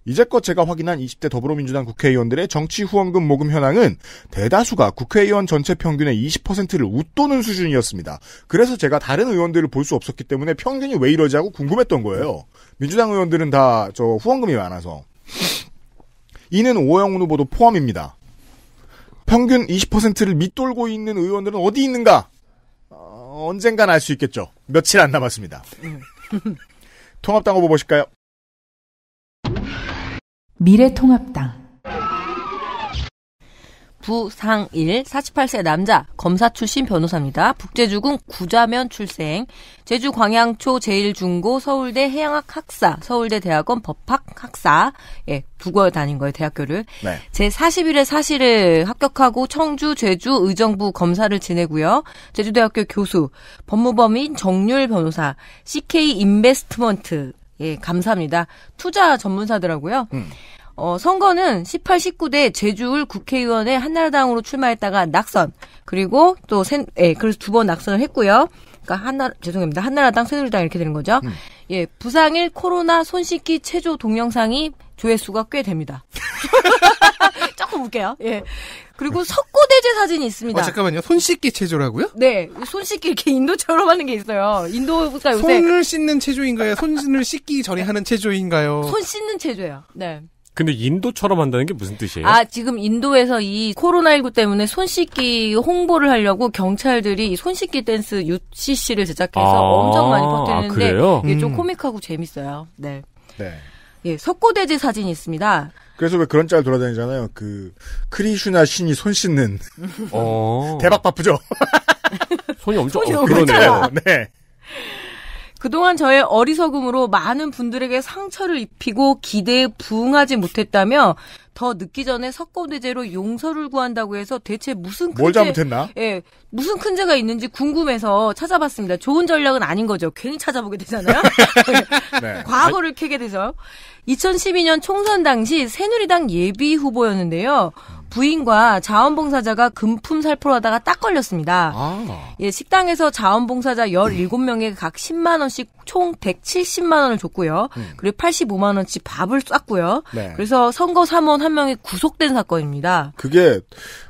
이제껏 제가 확인한 20대 더불어민주당 국회의원들의 정치 후원금 모금 현황은 대다수가 국회의원 전체 평균의 20%를 웃도는 수준이었습니다. 그래서 제가 다른 의원들을 볼 수 없었기 때문에 평균이 왜 이러지 하고 궁금했던 거예요. 민주당 의원들은 다 저 후원금이 많아서. 이는 오영훈 후보도 포함입니다. 평균 20%를 밑돌고 있는 의원들은 어디 있는가? 어, 언젠간 알 수 있겠죠. 며칠 안 남았습니다. *laughs* 통합당 후보 보실까요? 미래통합당 구상일 48세 남자 검사 출신 변호사입니다. 북제주군 구자면 출생 제주 광양초 제1중고 서울대 해양학 학사 서울대 대학원 법학 학사 예 국어 다닌 거예요 대학교를 네. 제 40일에 사실을 합격하고 청주 제주 의정부 검사를 지내고요 제주대학교 교수 법무법인 정률 변호사 CK 인베스트먼트 예 감사합니다 투자 전문사더라고요. 음. 어, 선거는 18, 19대 제주울 국회의원의 한나라당으로 출마했다가 낙선 그리고 또 센, 예, 그래서 두 번 낙선을 했고요. 그니까 한나 죄송합니다 한나라당 새누리당 이렇게 되는 거죠. 음. 예, 부상일 코로나 손 씻기 체조 동영상이 조회수가 꽤 됩니다. *laughs* 조금 볼게요 예. 그리고 석고대제 사진이 있습니다. 어, 잠깐만요. 손 씻기 체조라고요? 네. 손 씻기 이렇게 인도처럼 하는 게 있어요. 인도가 요새 손을 씻는 체조인가요? 손을 씻기 전에 하는 체조인가요? 손 씻는 체조예요. 네. 근데 인도처럼 한다는 게 무슨 뜻이에요? 아, 지금 인도에서 이 코로나19 때문에 손 씻기 홍보를 하려고 경찰들이 손 씻기 댄스 UCC를 제작해서 아~ 엄청 많이 퍼뜨리는데 아, 이게 좀 음. 코믹하고 재밌어요. 네. 네. 예, 석고대지 사진이 있습니다. 그래서 왜 그런 짤 돌아다니잖아요. 그 크리슈나 신이 손 씻는 어~ *laughs* 대박 바쁘죠. 손이 엄청 손이 어, 그러네요. 네. 그동안 저의 어리석음으로 많은 분들에게 상처를 입히고 기대에 부응하지 못했다며 더 늦기 전에 석고대죄로 용서를 구한다고 해서 대체 무슨 큰뭘 죄, 잘못했나? 예, 무슨 큰 죄가 있는지 궁금해서 찾아봤습니다. 좋은 전략은 아닌 거죠. 괜히 찾아보게 되잖아요. *laughs* 네. 과거를 캐게 돼서 2012년 총선 당시 새누리당 예비 후보였는데요. 부인과 자원봉사자가 금품 살포를 하다가 딱 걸렸습니다. 아. 예, 식당에서 자원봉사자 17명에게 각 10만 원씩 총 170만 원을 줬고요. 음. 그리고 85만 원치 밥을 쐈고요. 네. 그래서 선거 사무원 한 명이 구속된 사건입니다. 그게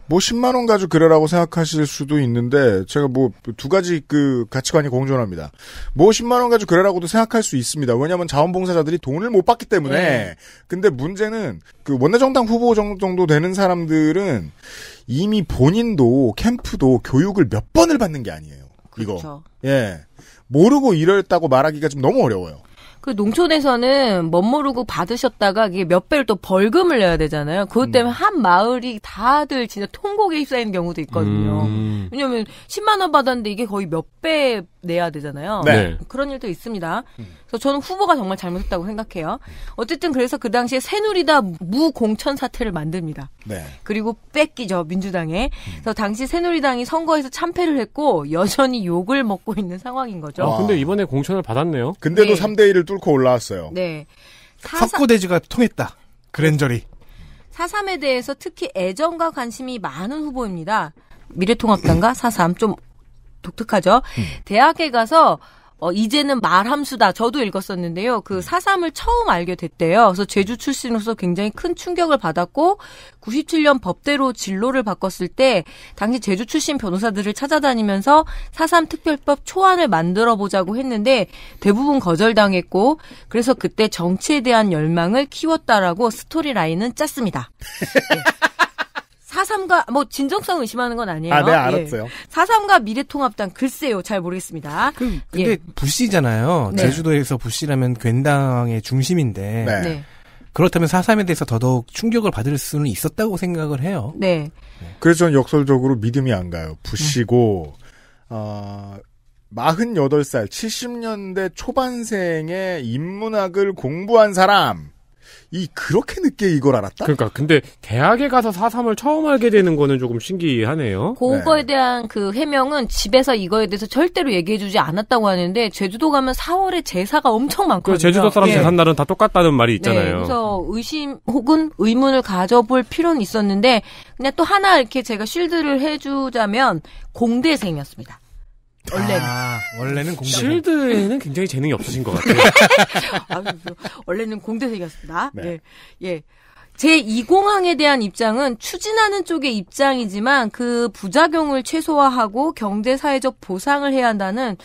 뭐 10만 원 가지고 그러라고 생각하실 수도 있는데 제가 뭐 두 가지 그 가치관이 공존합니다. 뭐 10만 원 가지고 그러라고도 생각할 수 있습니다. 왜냐하면 자원봉사자들이 돈을 못 받기 때문에. 네. 근데 문제는 그 원내정당 후보 정도 되는 사람들은 이미 본인도 캠프도 교육을 몇 번을 받는 게 아니에요. 그렇죠. 이거 예 모르고 이랬다고 말하기가 좀 너무 어려워요. 그 농촌에서는 멋모르고 받으셨다가 이게 몇 배를 또 벌금을 내야 되잖아요. 그것 때문에 음. 한 마을이 다들 진짜 통곡에 휩싸이는 경우도 있거든요. 음. 왜냐면 10만 원 받았는데 이게 거의 몇 배 내야 되잖아요. 네. 그런 일도 있습니다. 음. 그래서 저는 후보가 정말 잘못했다고 생각해요. 어쨌든 그래서 그 당시에 새누리당 무공천 사태를 만듭니다. 네. 그리고 뺏기죠 민주당에. 음. 그래서 당시 새누리당이 선거에서 참패를 했고 여전히 욕을 먹고 있는 상황인 거죠. 아, 근데 아. 이번에 공천을 받았네요. 근데도 네. 3대 1을 뚫고 올라왔어요. 네. 사사... 석고대지가 통했다. 그랜저리. 4.3에 대해서 특히 애정과 관심이 많은 후보입니다. 미래통합당과 사삼 좀 독특하죠. 음. 대학에 가서 어, 이제는 말함수다. 저도 읽었었는데요. 그 네. 사삼을 처음 알게 됐대요. 그래서 제주 출신으로서 굉장히 큰 충격을 받았고 97년 법대로 진로를 바꿨을 때 당시 제주 출신 변호사들을 찾아다니면서 사삼 특별법 초안을 만들어 보자고 했는데 대부분 거절당했고 그래서 그때 정치에 대한 열망을 키웠다라고 스토리 라인은 짰습니다. *laughs* 네. 사삼과 뭐 진정성 의심하는 건 아니에요. 아, 네, 예. 알았어요. 사삼과 미래통합당 글쎄요, 잘 모르겠습니다. 그, 근데 예. 부시잖아요. 네. 제주도에서 부시라면 괜당의 중심인데 네. 네. 그렇다면 사삼에 대해서 더더욱 충격을 받을 수는 있었다고 생각을 해요. 네. 그래서 저는 역설적으로 믿음이 안 가요. 부시고 어, 48살 70년대 초반생의 인문학을 공부한 사람. 이 그렇게 늦게 이걸 알았다? 그러니까 근데 대학에 가서 사삼을 처음 알게 되는 거는 조금 신기하네요. 그거에 네. 대한 그 해명은 집에서 이거에 대해서 절대로 얘기해주지 않았다고 하는데 제주도 가면 4월에 제사가 엄청 많거든요. 그 제주도 사람 네. 제사 날은 다 똑같다는 말이 네, 있잖아요. 네, 그래서 의심 혹은 의문을 가져볼 필요는 있었는데 그냥 또 하나 이렇게 제가 쉴드를 해주자면 공대생이었습니다. 원래는. 아, 원래는 공대. 실드에는 굉장히 재능이 없으신 것 같아요. *laughs* 원래는 공대생이었습니다. 네. 예. 예. 제2공항에 대한 입장은 추진하는 쪽의 입장이지만 그 부작용을 최소화하고 경제사회적 보상을 해야 한다는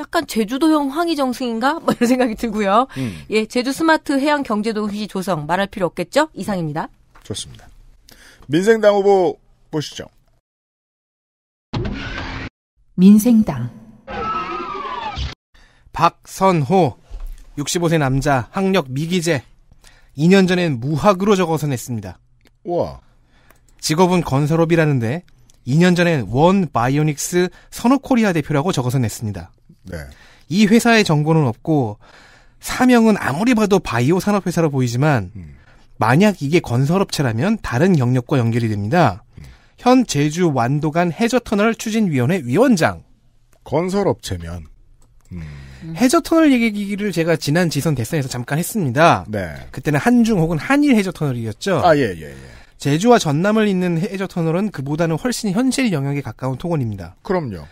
약간 제주도형 황희 정승인가? *laughs* 뭐 이런 생각이 들고요. 음. 예, 제주 스마트 해양 경제도시 조성 말할 필요 없겠죠? 이상입니다. 좋습니다. 민생당 후보 보시죠. 민생당 박선호 65세 남자 학력 미기재 2년 전엔 무학으로 적어서 냈습니다. 와 직업은 건설업이라는데 2년 전엔 원 바이오닉스 선호코리아 대표라고 적어서 냈습니다. 네. 이 회사의 정보는 없고 사명은 아무리 봐도 바이오 산업 회사로 보이지만 음. 만약 이게 건설업체라면 다른 영역과 연결이 됩니다. 현 제주 완도간 해저터널 추진위원회 위원장. 건설업체면. 음. 해저터널 얘기를 기 제가 지난 지선 대선에서 잠깐 했습니다. 네. 그때는 한중 혹은 한일 해저터널이었죠. 아, 예, 예, 예. 제주와 전남을 잇는 해저터널은 그보다는 훨씬 현실 영역에 가까운 통원입니다 그럼요.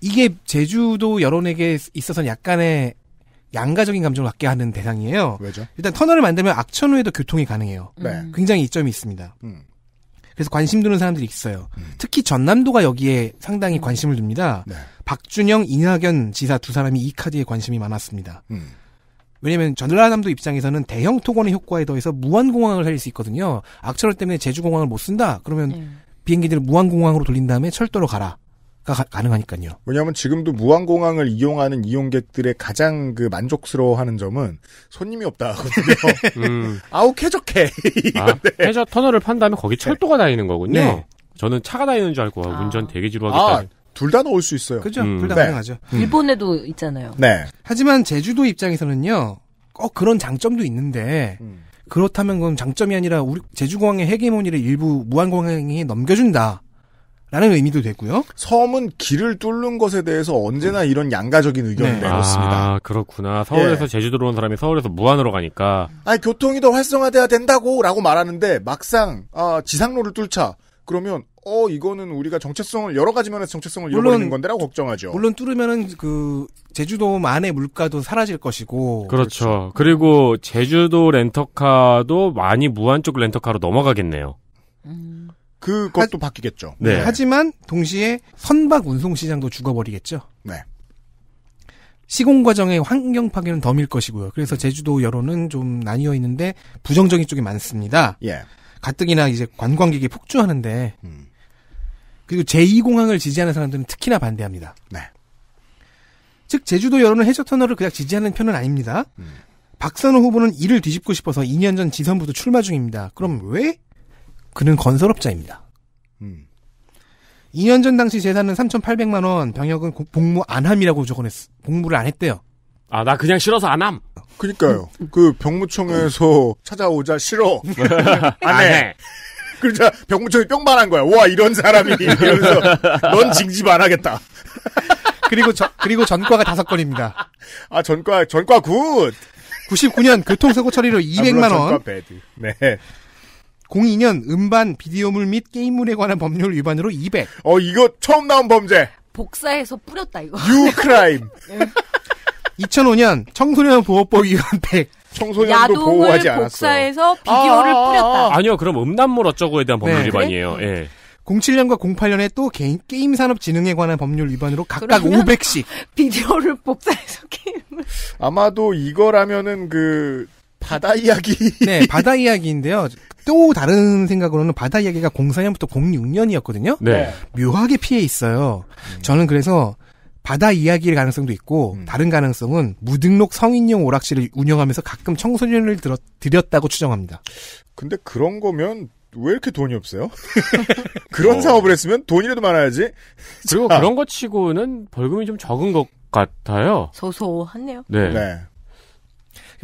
이게 제주도 여론에게 있어서는 약간의 양가적인 감정을 갖게 하는 대상이에요. 왜죠? 일단 터널을 만들면 악천후에도 교통이 가능해요. 네. 굉장히 이점이 있습니다. 음. 그래서 관심 두는 사람들이 있어요. 음. 특히 전남도가 여기에 상당히 음. 관심을 둡니다. 네. 박준영, 이낙연 지사 두 사람이 이 카드에 관심이 많았습니다. 음. 왜냐면 하 전라남도 입장에서는 대형 토건의 효과에 더해서 무한공항을 살릴 수 있거든요. 악철 때문에 제주공항을 못 쓴다? 그러면 음. 비행기들을 무한공항으로 돌린 다음에 철도로 가라. 가, 가능하니까요. 왜냐하면 지금도 무안공항을 이용하는 이용객들의 가장 그 만족스러워하는 점은 손님이 없다거든요. *laughs* 네. 음. 아우 쾌적해. 아, *laughs* 네. 쾌적 터널을 판다면 거기 네. 철도가 다니는 거군요. 네. 저는 차가 다니는 줄 알고 아. 운전 아. 되게 지루하겠다. 아, 둘다 넣을 수 있어요. 그죠? 음. 둘다 네. 가능하죠. 음. 일본에도 있잖아요. 네. 하지만 제주도 입장에서는요. 꼭 그런 장점도 있는데 음. 그렇다면 그건 장점이 아니라 우리 제주공항의 해계모니를 일부 무안공항에 넘겨준다. 라는 의미도 되고요. 섬은 길을 뚫는 것에 대해서 언제나 이런 양가적인 의견을 네. 내놓습니다. 아, 그렇구나. 서울에서 예. 제주도로 온 사람이 서울에서 무안으로 가니까. 아니, 교통이 더 활성화돼야 된다고! 라고 말하는데, 막상, 아, 지상로를 뚫자. 그러면, 어, 이거는 우리가 정체성을, 여러 가지 면에서 정체성을 물 잃어버리는 건데라고 걱정하죠. 물론 뚫으면은, 그, 제주도만의 물가도 사라질 것이고. 그렇죠. 그렇죠. 그리고 제주도 렌터카도 많이 무안 쪽 렌터카로 넘어가겠네요. 음. 그것도 하, 바뀌겠죠. 네. 하지만 동시에 선박 운송 시장도 죽어버리겠죠. 네. 시공 과정의 환경 파괴는 덤일 것이고요. 그래서 제주도 여론은 좀 나뉘어 있는데 부정적인 쪽이 많습니다. 예. 가뜩이나 이제 관광객이 폭주하는데 음. 그리고 제2공항을 지지하는 사람들은 특히나 반대합니다. 네. 즉 제주도 여론은 해저 터널을 그냥 지지하는 편은 아닙니다. 음. 박선호 후보는 이를 뒤집고 싶어서 2년 전 지선부터 출마 중입니다. 그럼 왜 그는 건설업자입니다. 음. 2년 전 당시 재산은 3,800만 원, 병역은 복무 안 함이라고 적어냈, 복무를 안 했대요. 아, 나 그냥 싫어서 안 함. 그니까요. 러그 병무청에서 찾아오자 싫어. *laughs* 안 해. 그러자 병무청이 뿅반한 거야. 와, 이런 사람이. *laughs* 이러면서 넌 징집 안 하겠다. 그리고 저, 그리고 전과가 다섯 건입니다. 아, 전과, 전과 굿! 99년 교통사고 처리로 200만 아, 원. 전과 배드. 네. 02년 음반, 비디오물 및 게임물에 관한 법률 위반으로 200. 어, 이거 처음 나온 범죄. 복사해서 뿌렸다, 이거. 유크라임. *laughs* 2005년 *laughs* 청소년 보호법 위반 100. 청소년도 보호하지 않았어. 야동을 복사해서 비디오를 아, 아, 아~ 뿌렸다. 아니요, 그럼 음란물 어쩌고에 대한 법률 네. 위반이에요. 예. 네. 07년과 08년에 또 게임, 게임 산업 진흥에 관한 법률 위반으로 각각 500씩 *laughs* 비디오를 복사해서 게임을 아마도 이거라면은 그 바다 이야기. 네, 바다 이야기인데요. 또 다른 생각으로는 바다 이야기가 04년부터 06년이었거든요. 네. 묘하게 피해 있어요. 음. 저는 그래서 바다 이야기일 가능성도 있고 음. 다른 가능성은 무등록 성인용 오락실을 운영하면서 가끔 청소년을 들었, 들였다고 추정합니다. 근데 그런 거면 왜 이렇게 돈이 없어요? *laughs* 그런 어. 사업을 했으면 돈이라도 많아야지. 그리고 자. 그런 것 치고는 벌금이 좀 적은 것 같아요. 소소하네요. 네. 네.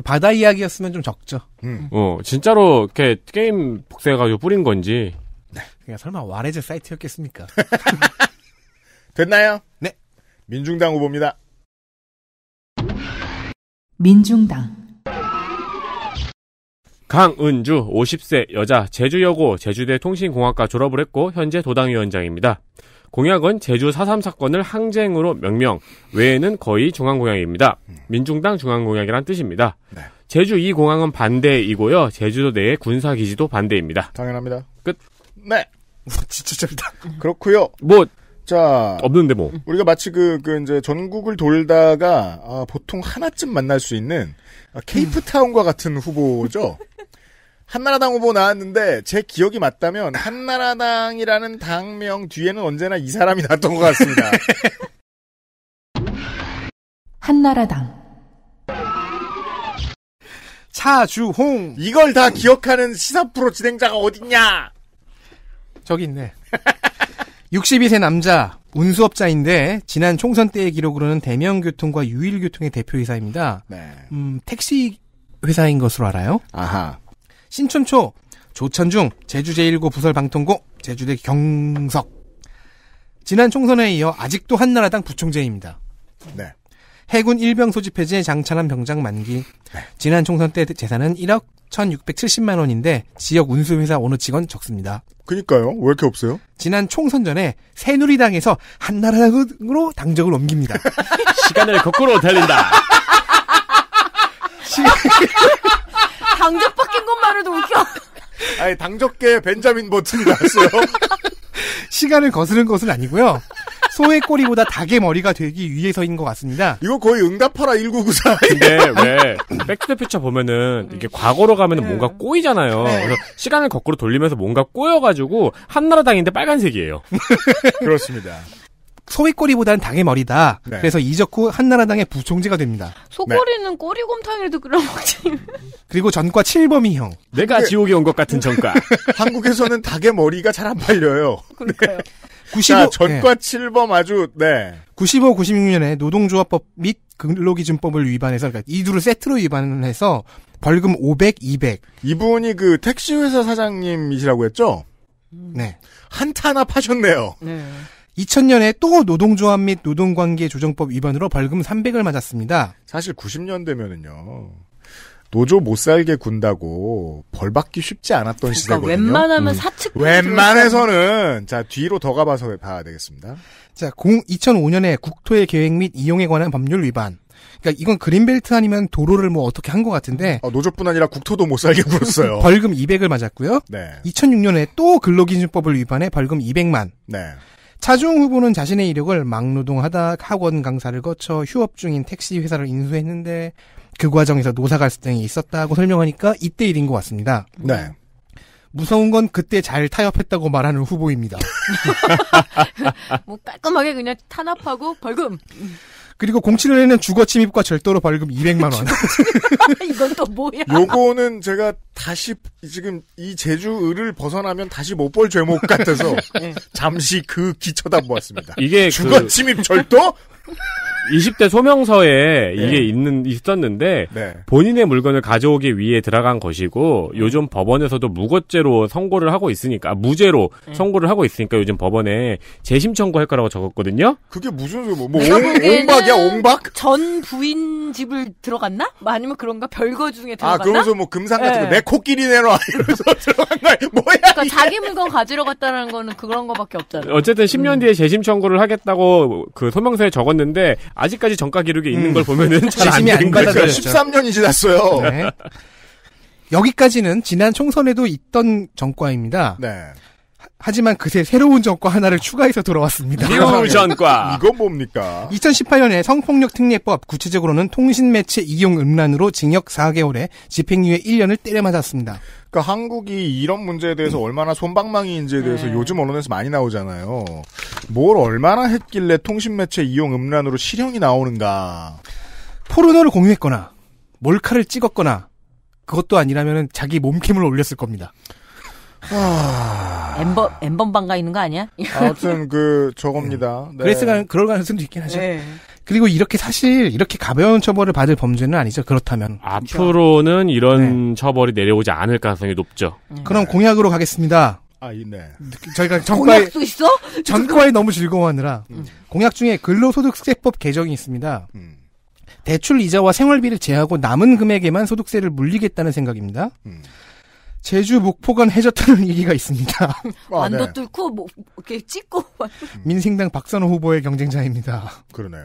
바다 이야기였으면 좀 적죠. 음. 어, 진짜로 이렇게 게임 복사해가지고 뿌린 건지. 네. 그냥 설마 와레즈 사이트였겠습니까? *laughs* 됐나요? 네. 민중당 후보입니다. 민중당. 강은주 50세 여자 제주여고 제주대 통신공학과 졸업을 했고 현재 도당위원장입니다. 공약은 제주 4.3 사건을 항쟁으로 명명, 외에는 거의 중앙공약입니다. 민중당 중앙공약이란 뜻입니다. 네. 제주 2공항은 반대이고요. 제주도 내의 군사기지도 반대입니다. 당연합니다. 끝. 네. 진짜 *laughs* 재밌다. 그렇고요 뭐, 자 없는데 뭐 우리가 마치 그, 그 이제 전국을 돌다가 아, 보통 하나쯤 만날 수 있는 아, 케이프타운과 같은 후보죠. 한나라당 후보 나왔는데 제 기억이 맞다면 한나라당이라는 당명 뒤에는 언제나 이 사람이 났던 것 같습니다. *laughs* 한나라당 차주홍 이걸 다 기억하는 시사 프로 진행자가 어딨냐? 저기 있네. 62세 *laughs* 남자 운수업자인데 지난 총선 때의 기록으로는 대명교통과 유일교통의 대표이사입니다. 네. 음, 택시 회사인 것으로 알아요. 아하. 신춘초, 조천중, 제주 제1고 부설 방통고, 제주대 경석. 지난 총선에 이어 아직도 한나라당 부총재입니다. 네. 해군 일병 소집 해제 장차남 병장 만기. 네. 지난 총선 때 재산은 1억 1,670만 원인데 지역 운수회사 어느 직원 적습니다. 그니까요. 왜 이렇게 없어요? 지난 총선 전에 새누리당에서 한나라당으로 당적을 옮깁니다. *laughs* 시간을 거꾸로 달린다. *laughs* 시... 당적 바뀐 것만 해도 웃겨. *laughs* 아니 당적계 벤자민 버튼이 나왔어요. *laughs* 시간을 거스른 것은 아니고요. 소의 꼬리보다 닭의 머리가 되기 위해서인 것 같습니다. 이거 거의 응답하라 1994. 근데 왜 백투더퓨처 보면은 이게 과거로 가면은 네. 뭔가 꼬이잖아요. 네. 그래서 시간을 거꾸로 돌리면서 뭔가 꼬여가지고 한나라당인데 빨간색이에요. *laughs* 그렇습니다. 소위꼬리보다는 당의 머리다. 네. 그래서 이적 후 한나라당의 부총재가 됩니다. 소꼬리는 네. 꼬리곰탕이라도 끓여먹지. 그리고 전과 7범이형 내가 네. 지옥에 온 것 같은 전과. *laughs* 한국에서는 닭의 머리가 잘 안 팔려요. 그러니까요. 95 자, 네. 전과 네. 7범 아주 네. 95, 96년에 노동조합법 및 근로기준법을 위반해서 그러니까 이 둘을 세트로 위반해서 벌금 500, 200. 이분이 그 택시 회사 사장님이시라고 했죠? 네. 한타 나 파셨네요. 네. 2000년에 또 노동조합 및 노동관계 조정법 위반으로 벌금 300을 맞았습니다. 사실 90년대면은요. 노조 못 살게 군다고 벌 받기 쉽지 않았던 그러니까 시대거든요. 웬만하면 음. 사측 웬만해서는 자 뒤로 더 가봐서 봐야 되겠습니다. 자, 2005년에 국토의 계획 및 이용에 관한 법률 위반. 그러니까 이건 그린벨트 아니면 도로를 뭐 어떻게 한 것 같은데 아, 노조뿐 아니라 국토도 못 살게 굴었어요. 벌금 200을 맞았고요. 네. 2006년에 또 근로기준법을 위반해 벌금 200만. 네. 차중 후보는 자신의 이력을 막노동하다 학원 강사를 거쳐 휴업 중인 택시 회사를 인수했는데 그 과정에서 노사 갈등이 있었다고 설명하니까 이때 일인 것 같습니다. 네. 무서운 건 그때 잘 타협했다고 말하는 후보입니다. *laughs* 뭐 깔끔하게 그냥 탄압하고 벌금. 그리고 공7년해는 주거 침입과 절도로 벌금 200만 원. *laughs* *laughs* 이건 또 뭐야? 요거는 제가 다시 지금 이제주 을을 벗어나면 다시 못 볼 죄목 같아서 *laughs* 예. 잠시 그 기쳐다 보았습니다. 이게 주거 그 침입 절도? 20대 소명서에 네. 이게 있는 있었는데 네. 본인의 물건을 가져오기 위해 들어간 것이고 요즘 법원에서도 무고죄로 선고를 하고 있으니까 무죄로 네. 선고를 하고 있으니까 요즘 법원에 재심 청구할 거라고 적었거든요. 그게 무슨 뭐, 뭐 그러니까 옹, 박이야 옹박? 전 부인 집을 들어갔나? 뭐 아니면 그런가 별거 중에 아, 들어갔나? 아 그러면서 뭐 금상 같은 거내 네. 코끼리 내놔 *laughs* 이러면서 들어간 거야. 뭐야? 그러니까 이게. 자기 물건 가지러 갔다는 거는 그런 거밖에 없잖아요. 어쨌든 10년 음. 뒤에 재심 청구를 하겠다고 그 소명서에 적었는데 아직까지 정가 기록에 있는 음. 걸 보면은 *laughs* 잘안 되는 거죠. 그러니까 13년이 지났어요. *laughs* 네. 네. 여기까지는 지난 총선에도 있던 정과입니다. 네. 하지만 그새 새로운 전과 하나를 추가해서 돌아왔습니다. 뉴 *laughs* 전과. *laughs* 이건 뭡니까? 2018년에 성폭력 특례법 구체적으로는 통신 매체 이용 음란으로 징역 4개월에 집행유예 1년을 때려맞았습니다. 그러니까 한국이 이런 문제에 대해서 음. 얼마나 손방망이인지에 대해서 음. 요즘 언론에서 많이 나오잖아요. 뭘 얼마나 했길래 통신 매체 이용 음란으로 실형이 나오는가? 포르노를 공유했거나 몰카를 찍었거나 그것도 아니라면 자기 몸캠을 올렸을 겁니다. 아... 엠버 엠번방 가 있는 거 아니야? 아무튼 그 저겁니다. 예. 네. 그랬으가 그럴 가능성도 있긴 하죠. 네. 그리고 이렇게 사실 이렇게 가벼운 처벌을 받을 범죄는 아니죠. 그렇다면 앞으로는 이런 네. 처벌이 내려오지 않을 가능성이 높죠. 네. 그럼 공약으로 가겠습니다. 아, 있 네. 음. 저희가 정과에 있어? 정과에 너무 즐거워하느라 음. 음. 공약 중에 근로소득세법 개정이 있습니다. 음. 대출 이자와 생활비를 제하고 남은 금액에만 소득세를 물리겠다는 생각입니다. 음. 제주 목포간 해저타는 얘기가 *laughs* 있습니다. *laughs* 아, 완도 네. 뚫고 뭐 이렇게 찍고 *laughs* 민생당 박선호 후보의 경쟁자입니다. 그러네요.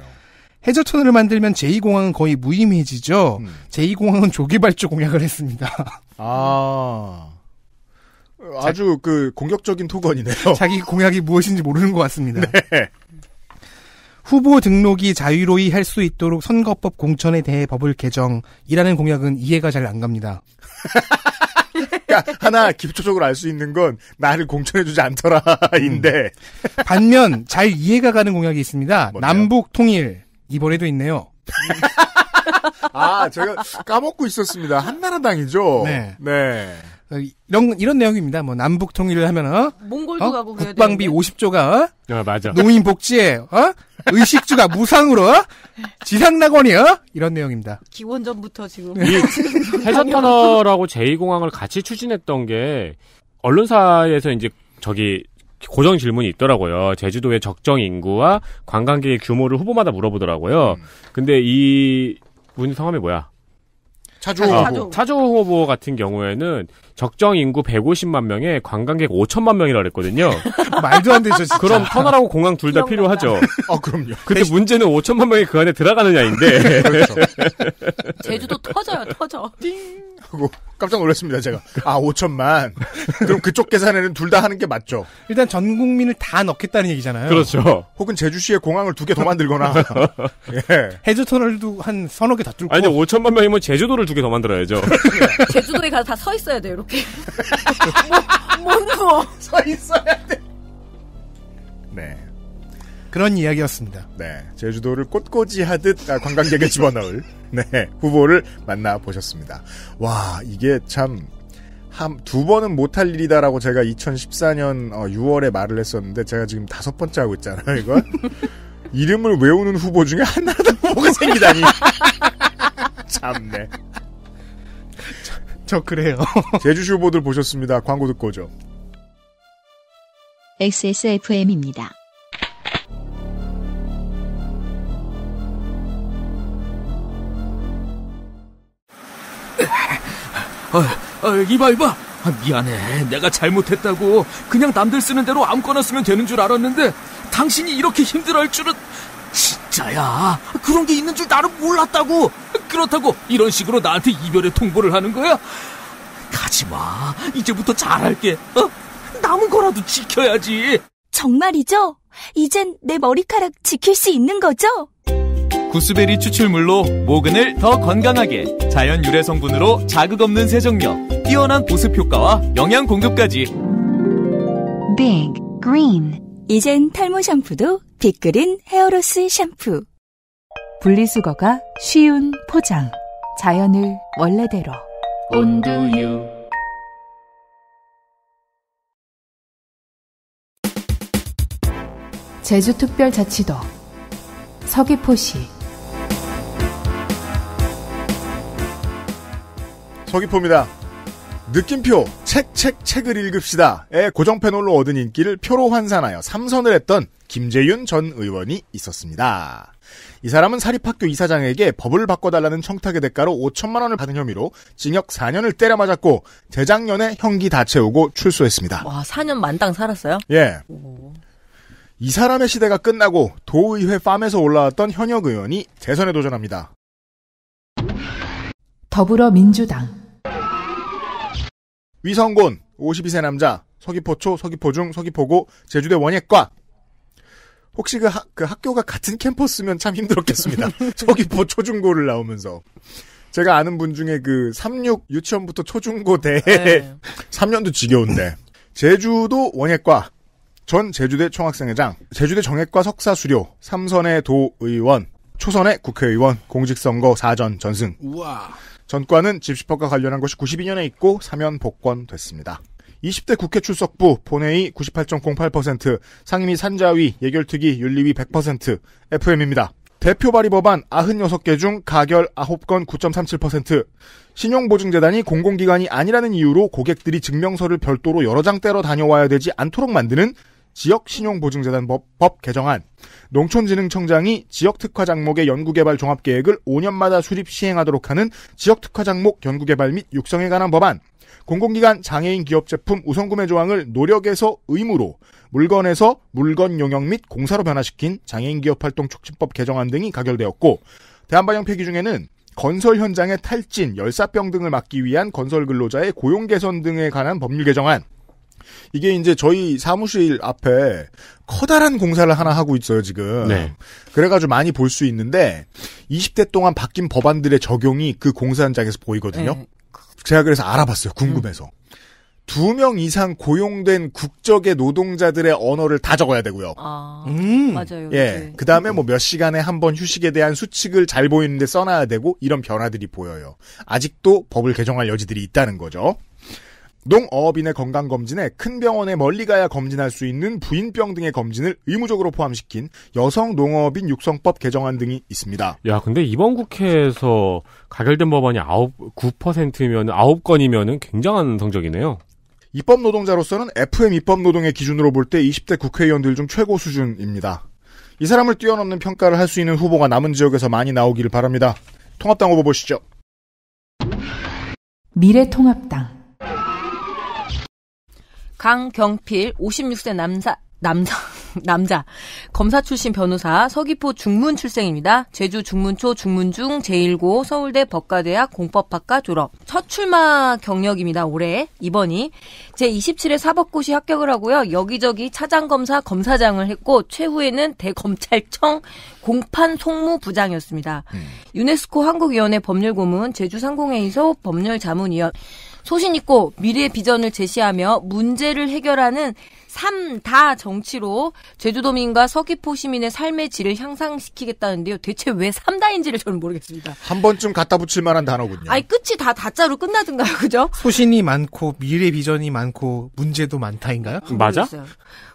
해저터널을 만들면 제2공항은 거의 무의미해지죠. 음. 제2공항은 조기발주 공약을 했습니다. 아. 아주 그 공격적인 토건이네요. 자기 공약이 무엇인지 모르는 것 같습니다. 네. 후보 등록이 자유로이 할 수 있도록 선거법 공천에 대해 법을 개정이라는 공약은 이해가 잘 안 갑니다. 그러니까 하나 기초적으로 알 수 있는 건 나를 공천해주지 않더라인데 *laughs* 음. 반면 잘 이해가 가는 공약이 있습니다. 뭔데 남북 통일 이번에도 있네요. 아 제가 까먹고 있었습니다. 한나라당이죠. 네. 네. 어, 이런 이런 내용입니다. 뭐 남북 통일을 하면은 몽골도 어? 가고 국방비 50조가 어, 아, 맞아. 농인 복지에 어? 의식주가 무상으로? 어? 지상낙원이요? 이런 내용입니다. 기원전부터 지금. 해저터널하고 제2공항을 같이 추진했던 게 언론사에서 이제 저기 고정 질문이 있더라고요. 제주도의 적정 인구와 관광객의 규모를 후보마다 물어보더라고요. 음. 근데 이 분 성함이 뭐야? 차주호. 어, 차주차주 후보 같은 경우에는 적정 인구 150만 명에 관광객 5천만 명이라 그랬거든요. *laughs* 말도 안 되죠. 진짜. 그럼 터널하고 공항 둘 다 필요하죠. 아 그럼요. 근데 문제는 5천만 명이 그 안에 들어가느냐인데. 그렇죠. *laughs* 제주도 터져요, 터져. 띵 하고 깜짝 놀랐습니다, 제가. 아 5천만. 그럼 그쪽 계산에는 둘 다 하는 게 맞죠. 일단 전 국민을 다 넣겠다는 얘기잖아요. 그렇죠. 혹은 제주시에 공항을 두 개 더 만들거나. *laughs* 예. 해저 터널도 한 서너 개더 뚫고. 아니 5천만 명이면 제주도를 두 개 더 만들어야죠. 제주도에 가서 다 서 있어야 돼요. 이렇게 못, 못 누워 서 있어야 돼. 네. 그런 이야기였습니다. 네. 제주도를 꽃꽂이 하듯 아, 관광객을 *laughs* 집어넣을 네 후보를 만나 보셨습니다. 와 이게 참. 한, 두 번은 못할 일이다라고 제가 2014년 6월에 어, 말을 했었는데, 제가 지금 다섯 번째 하고 있잖아요, 이건. *laughs* 이름을 외우는 후보 중에 하나라 후보가 생기다니. *laughs* 참네. 저 그래요. *laughs* 제주 쇼보들 보셨습니다. 광고 듣고 오죠. XSFM입니다. 어, 어, 이봐 이봐 아, 미안해 내가 잘못했다고 그냥 남들 쓰는 대로 아무거나 쓰면 되는 줄 알았는데 당신이 이렇게 힘들어할 줄은 진짜야 그런 게 있는 줄 나는 몰랐다고 그렇다고 이런 식으로 나한테 이별의 통보를 하는 거야? 가지마. 이제부터 잘할게. 어? 남은 거라도 지켜야지. 정말이죠? 이젠 내 머리카락 지킬 수 있는 거죠? 구스베리 추출물로 모근을 더 건강하게 자연 유래 성분으로 자극 없는 세정력, 뛰어난 보습 효과와 영양 공급까지. Big Green. 이젠 탈모 샴푸도 빅그린 헤어로스 샴푸. 분리수거가 쉬운 포장. 자연을 원래대로. 온두유. 제주특별자치도 서귀포시 서귀포입니다. 느낌표 책책 책, 을읽읍시다에 고정 패널로 얻은 인기를 표로 환산하여 3선을 했던 김재윤 전 의원이 있었습니다. 이 사람은 사립학교 이사장에게 법을 바꿔달라는 청탁의 대가로 5천만 원을 받은 혐의로 징역 4년을 때려 맞았고 재작년에 형기 다 채우고 출소했습니다. 와, 4년 만당 살았어요? 예. 오. 이 사람의 시대가 끝나고 도의회 팜에서 올라왔던 현역 의원이 재선에 도전합니다. 더불어민주당 위성곤 52세 남자 서귀포초 서귀포중 서귀포고 제주대 원예과 혹시 그, 하, 그 학교가 같은 캠퍼스면 참 힘들었겠습니다. 서귀포 *laughs* 뭐 초중고를 나오면서. 제가 아는 분 중에 그 36 유치원부터 초중고 대 네. 3년도 *laughs* 지겨운데 제주도 원예과 전 제주대 총학생회장 제주대 정예과 석사 수료 삼선의 도의원 초선의 국회의원 공직선거 4전 전승 우와. 전과는 집시법과 관련한 것이 92년에 있고 사면 복권 됐습니다. 20대 국회 출석부 본회의 98.08%, 상임위 산자위, 예결특위, 윤리위 100%, FM입니다. 대표 발의 법안 96개 중 가결 9건 9.37%. 신용보증재단이 공공기관이 아니라는 이유로 고객들이 증명서를 별도로 여러 장 떼러 다녀와야 되지 않도록 만드는 지역신용보증재단법 법 개정안. 농촌진흥청장이 지역특화 장목의 연구개발 종합계획을 5년마다 수립 시행하도록 하는 지역특화 장목 연구개발 및 육성에 관한 법안. 공공기관 장애인 기업 제품 우선 구매 조항을 노력에서 의무로 물건에서 물건 용역 및 공사로 변화시킨 장애인 기업 활동 촉진법 개정안 등이 가결되었고 대한방역 폐기 중에는 건설 현장의 탈진, 열사병 등을 막기 위한 건설 근로자의 고용 개선 등에 관한 법률 개정안 이게 이제 저희 사무실 앞에 커다란 공사를 하나 하고 있어요, 지금. 네. 그래가지고 많이 볼 수 있는데, 20대 동안 바뀐 법안들의 적용이 그 공사 현장에서 보이거든요. 네. 제가 그래서 알아봤어요. 궁금해서. 음. 두명 이상 고용된 국적의 노동자들의 언어를 다 적어야 되고요. 아, 음. 맞아요. 예. 그 다음에 뭐 몇 시간에 한번 휴식에 대한 수칙을 잘 보이는데 써놔야 되고 이런 변화들이 보여요. 아직도 법을 개정할 여지들이 있다는 거죠. 농어업인의 건강검진에 큰 병원에 멀리 가야 검진할 수 있는 부인병 등의 검진을 의무적으로 포함시킨 여성 농어업인 육성법 개정안 등이 있습니다. 야, 근데 이번 국회에서 가결된 법안이 9, 9%면 9건이면 굉장한 성적이네요. 입법 노동자로서는 FM 입법 노동의 기준으로 볼 때 20대 국회의원들 중 최고 수준입니다. 이 사람을 뛰어넘는 평가를 할 수 있는 후보가 남은 지역에서 많이 나오기를 바랍니다. 통합당 후보 보시죠. 미래통합당 강경필 56세 남사 남자, *laughs* 남자. 검사 출신 변호사, 서귀포 중문 출생입니다. 제주 중문초, 중문중, 제1고, 서울대 법과대학 공법학과 졸업. 첫 출마 경력입니다, 올해. 이번이. 제27회 사법고시 합격을 하고요. 여기저기 차장검사, 검사장을 했고, 최후에는 대검찰청 공판 송무부장이었습니다. 음. 유네스코 한국위원회 법률고문, 제주상공회의소 법률자문위원. 소신 있고 미래의 비전을 제시하며 문제를 해결하는 삼다 정치로 제주도민과 서귀포 시민의 삶의 질을 향상시키겠다는데요. 대체 왜 삼다인지를 저는 모르겠습니다. 한 번쯤 갖다 붙일 만한 단어군요. 아니 끝이 다 다자로 끝나든가요, *laughs* 그죠? 소신이 많고 미래 비전이 많고 문제도 많다인가요? 아, 맞아?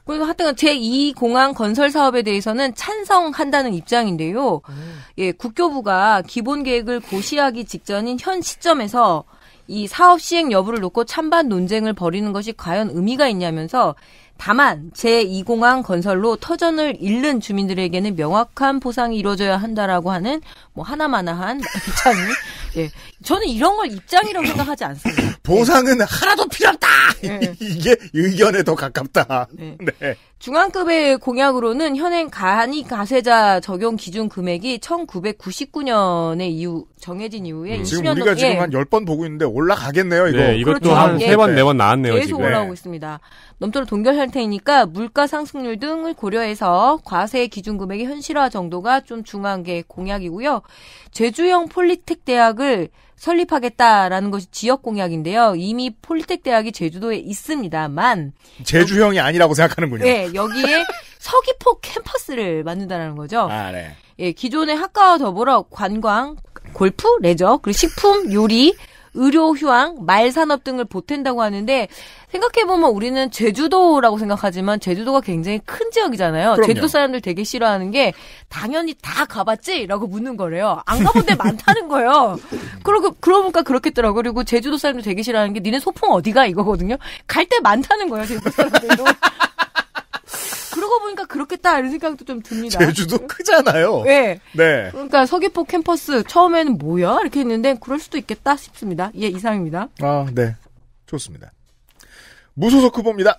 그리고 하여튼 제2 공항 건설 사업에 대해서는 찬성한다는 입장인데요. 음. 예, 국교부가 기본 계획을 고시하기 직전인 현 시점에서 이 사업 시행 여부를 놓고 찬반 논쟁을 벌이는 것이 과연 의미가 있냐면서 다만 제2공항 건설로 터전을 잃는 주민들에게는 명확한 보상이 이루어져야 한다라고 하는 뭐 하나마나한 *laughs* 입장이 예. 저는 이런 걸 입장이라고 생각하지 않습니다. *laughs* 보상은 하나도 필요 없다! 예. 이게 의견에 더 가깝다. 네. 네. 중앙급의 공약으로는 현행 간이 가세자 적용 기준 금액이 1999년에 이후 정해진 이후에 음. 지금 우리가 지금 예. 한 10번 보고 있는데 올라가겠네요, 이거. 네, 이것도 그렇죠. 한 3번, 4번 나왔네요, 계속 지금. 올라오고 네. 있습니다. 넘도록 동결 상태이니까 물가 상승률 등을 고려해서 과세 기준 금액의 현실화 정도가 좀중한게 공약이고요. 제주형 폴리텍 대학을 대학을 설립하겠다라는 것이 지역 공약인데요. 이미 폴리텍 대학이 제주도에 있습니다만 제주형이 아니라고 생각하는군요. 네, 여기에 *laughs* 서귀포 캠퍼스를 만든다는 거죠. 아, 네. 예, 기존의 학과와 더불어 관광, 골프, 레저, 그리고 식품, 요리, 의료 휴양, 말산업 등을 보탠다고 하는데 생각해보면 우리는 제주도라고 생각하지만 제주도가 굉장히 큰 지역이잖아요. 그럼요. 제주도 사람들 되게 싫어하는 게 당연히 다 가봤지? 라고 묻는 거래요. 안 가본 데 많다는 거예요. *laughs* 그러고, 그러고 보니까 그렇겠더라고요. 그리고 제주도 사람들 되게 싫어하는 게 니네 소풍 어디가? 이거거든요. 갈때 많다는 거예요. 제주도 사람들도. 그러고 보니까 그렇겠다 이런 생각도 좀 듭니다. 제주도 크잖아요. 네. 네. 그러니까 서귀포 캠퍼스 처음에는 뭐야 이렇게 했는데 그럴 수도 있겠다 싶습니다. 예 이상입니다. 아 네. 좋습니다. 무소속 후보입니다.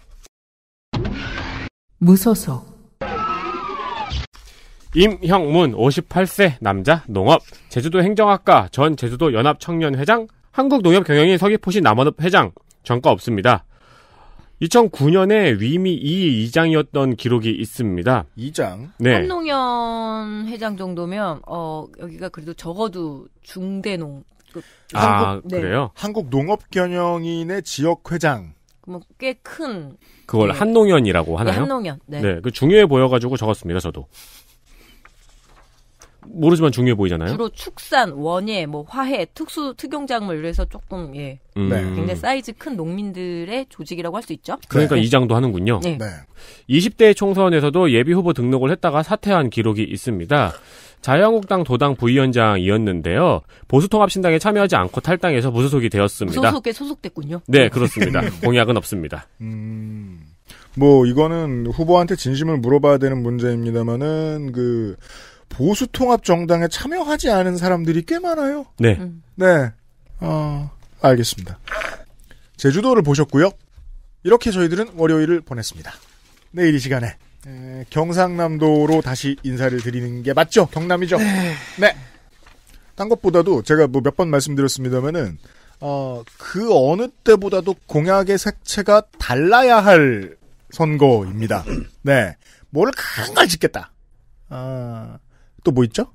무소속 임형문 58세 남자 농업 제주도 행정학과 전 제주도 연합 청년회장 한국농협경영인 서귀포시 남원읍 회장 전과 없습니다. 2009년에 위미 2 2장이었던 기록이 있습니다. 2장? 네. 한농연 회장 정도면 어 여기가 그래도 적어도 중대농 그, 아 한국, 네. 그래요? 한국 농업경영인의 지역 회장. 뭐꽤 큰. 그걸 네. 한농연이라고 네, 하나요? 네, 한농연. 네. 네, 그 중요해 보여가지고 적었습니다. 저도. 모르지만 중요해 보이잖아요. 주로 축산, 원예, 뭐화해 특수 특용작물 그래서 조금 예 음. 네. 굉장히 사이즈 큰 농민들의 조직이라고 할 수 있죠. 그러니까 네. 이장도 하는군요. 네. 20대 총선에서도 예비 후보 등록을 했다가 사퇴한 기록이 있습니다. 자유한국당 도당 부위원장이었는데요. 보수통합신당에 참여하지 않고 탈당해서 무소속이 되었습니다. 무소속에 소속됐군요. 네, 그렇습니다. 공약은 없습니다. *laughs* 음... 뭐 이거는 후보한테 진심을 물어봐야 되는 문제입니다만은 그 보수 통합 정당에 참여하지 않은 사람들이 꽤 많아요. 네. 음. 네. 어, 알겠습니다. 제주도를 보셨고요. 이렇게 저희들은 월요일을 보냈습니다. 내일 이 시간에 에, 경상남도로 다시 인사를 드리는 게 맞죠? 경남이죠? 네. 네. 딴 것보다도 제가 뭐 몇 번 말씀드렸습니다면은 어, 그 어느 때보다도 공약의 색채가 달라야 할 선거입니다. 네. 뭘강큰걸 짓겠다. 아, 또뭐 있죠?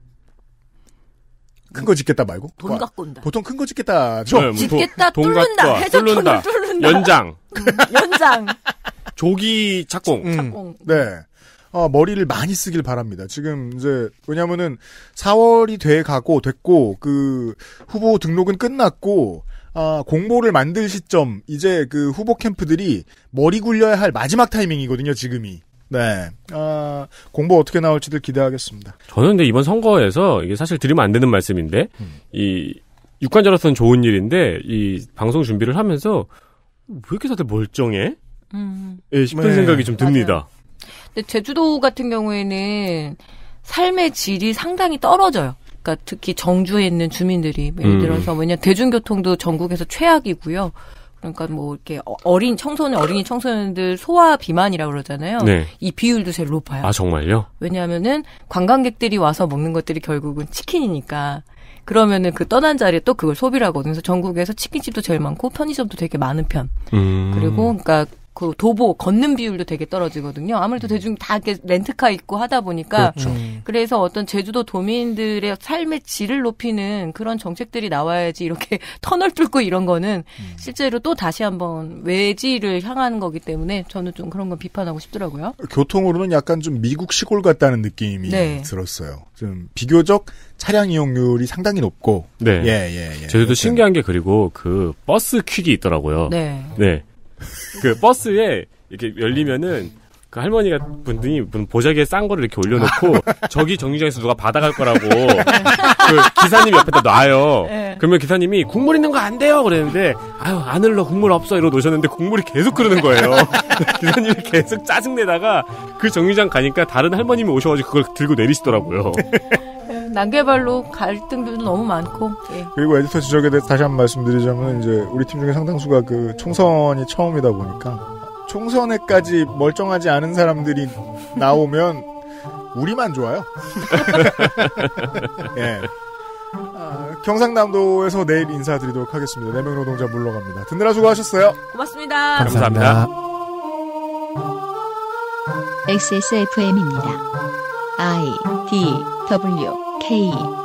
큰 거 짓겠다 말고 돈 갖고 온다. 보통 큰 거 짓겠다. 죠 네, 뭐 짓겠다 돈, 뚫는다. 해적선을 뚫는다. 뚫는다. 연장. 음, 연장. *laughs* 조기 착공. 음, 착공. 네. 어, 머리를 많이 쓰길 바랍니다. 지금 이제 왜냐면은 4월이 돼 가고 됐고 그 후보 등록은 끝났고 아, 공모를 만들 시점 이제 그 후보 캠프들이 머리 굴려야 할 마지막 타이밍이거든요, 지금이. 네. 아, 공보 어떻게 나올지들 기대하겠습니다. 저는 근데 이번 선거에서 이게 사실 드리면 안 되는 말씀인데, 음. 이, 유권자로서는 좋은 일인데, 이 방송 준비를 하면서, 왜 이렇게 다들 멀쩡해? 음. 예, 싶은 네. 생각이 좀 듭니다. 맞아요. 근데 제주도 같은 경우에는 삶의 질이 상당히 떨어져요. 그러니까 특히 정주에 있는 주민들이 예를 음. 들어서 음. 왜냐 대중교통도 전국에서 최악이고요. 그러니까 뭐 이렇게 어, 어린 청소년 어린이 청소년들 소아 비만이라고 그러잖아요. 네. 이 비율도 제일 높아요. 아 정말요? 왜냐하면은 관광객들이 와서 먹는 것들이 결국은 치킨이니까. 그러면은 그 떠난 자리에 또 그걸 소비를 하거든요. 그래서 전국에서 치킨집도 제일 많고 편의점도 되게 많은 편. 음. 그리고 그러니까 그 도보 걷는 비율도 되게 떨어지거든요. 아무래도 음. 대중 다 이렇게 렌트카 있고 하다 보니까 그렇죠. 음. 음. 그래서 어떤 제주도 도민들의 삶의 질을 높이는 그런 정책들이 나와야지 이렇게 *laughs* 터널 뚫고 이런 거는 음. 실제로 또 다시 한번 외지를 향하는 거기 때문에 저는 좀 그런 건 비판하고 싶더라고요. 교통으로는 약간 좀 미국 시골 같다는 느낌이 네. 들었어요. 좀 비교적 차량 이용률이 상당히 높고 네. 예, 예, 예. 제주도 신기한 게 그리고 그 버스 퀵이 있더라고요. 네. 네. 그 버스에 이렇게 열리면은 그 할머니가 분들이 보자기에 싼 거를 이렇게 올려놓고 *laughs* 저기 정류장에서 누가 받아갈 거라고 그 기사님 옆에다 놔요. 네. 그러면 기사님이 국물 있는 거 안 돼요 그랬는데 아유 안 흘러 국물 없어 이러고 놓으셨는데 국물이 계속 흐르는 거예요. *laughs* 기사님이 계속 짜증내다가 그 정류장 가니까 다른 할머님이 오셔가지고 그걸 들고 내리시더라고요. *laughs* 난개발로 갈등도 너무 많고. 예. 그리고 에디터 지적에 대해서 다시 한 번 말씀드리자면 이제 우리 팀 중에 상당수가 그 총선이 처음이다 보니까 총선에까지 멀쩡하지 않은 사람들이 나오면 우리만 좋아요. *laughs* 예. 아, 경상남도에서 내일 인사드리도록 하겠습니다. 네명 노동자 물러갑니다. 듣느라 수고하셨어요. 고맙습니다. 감사합니다. 감사합니다. XSFM입니다. I D W K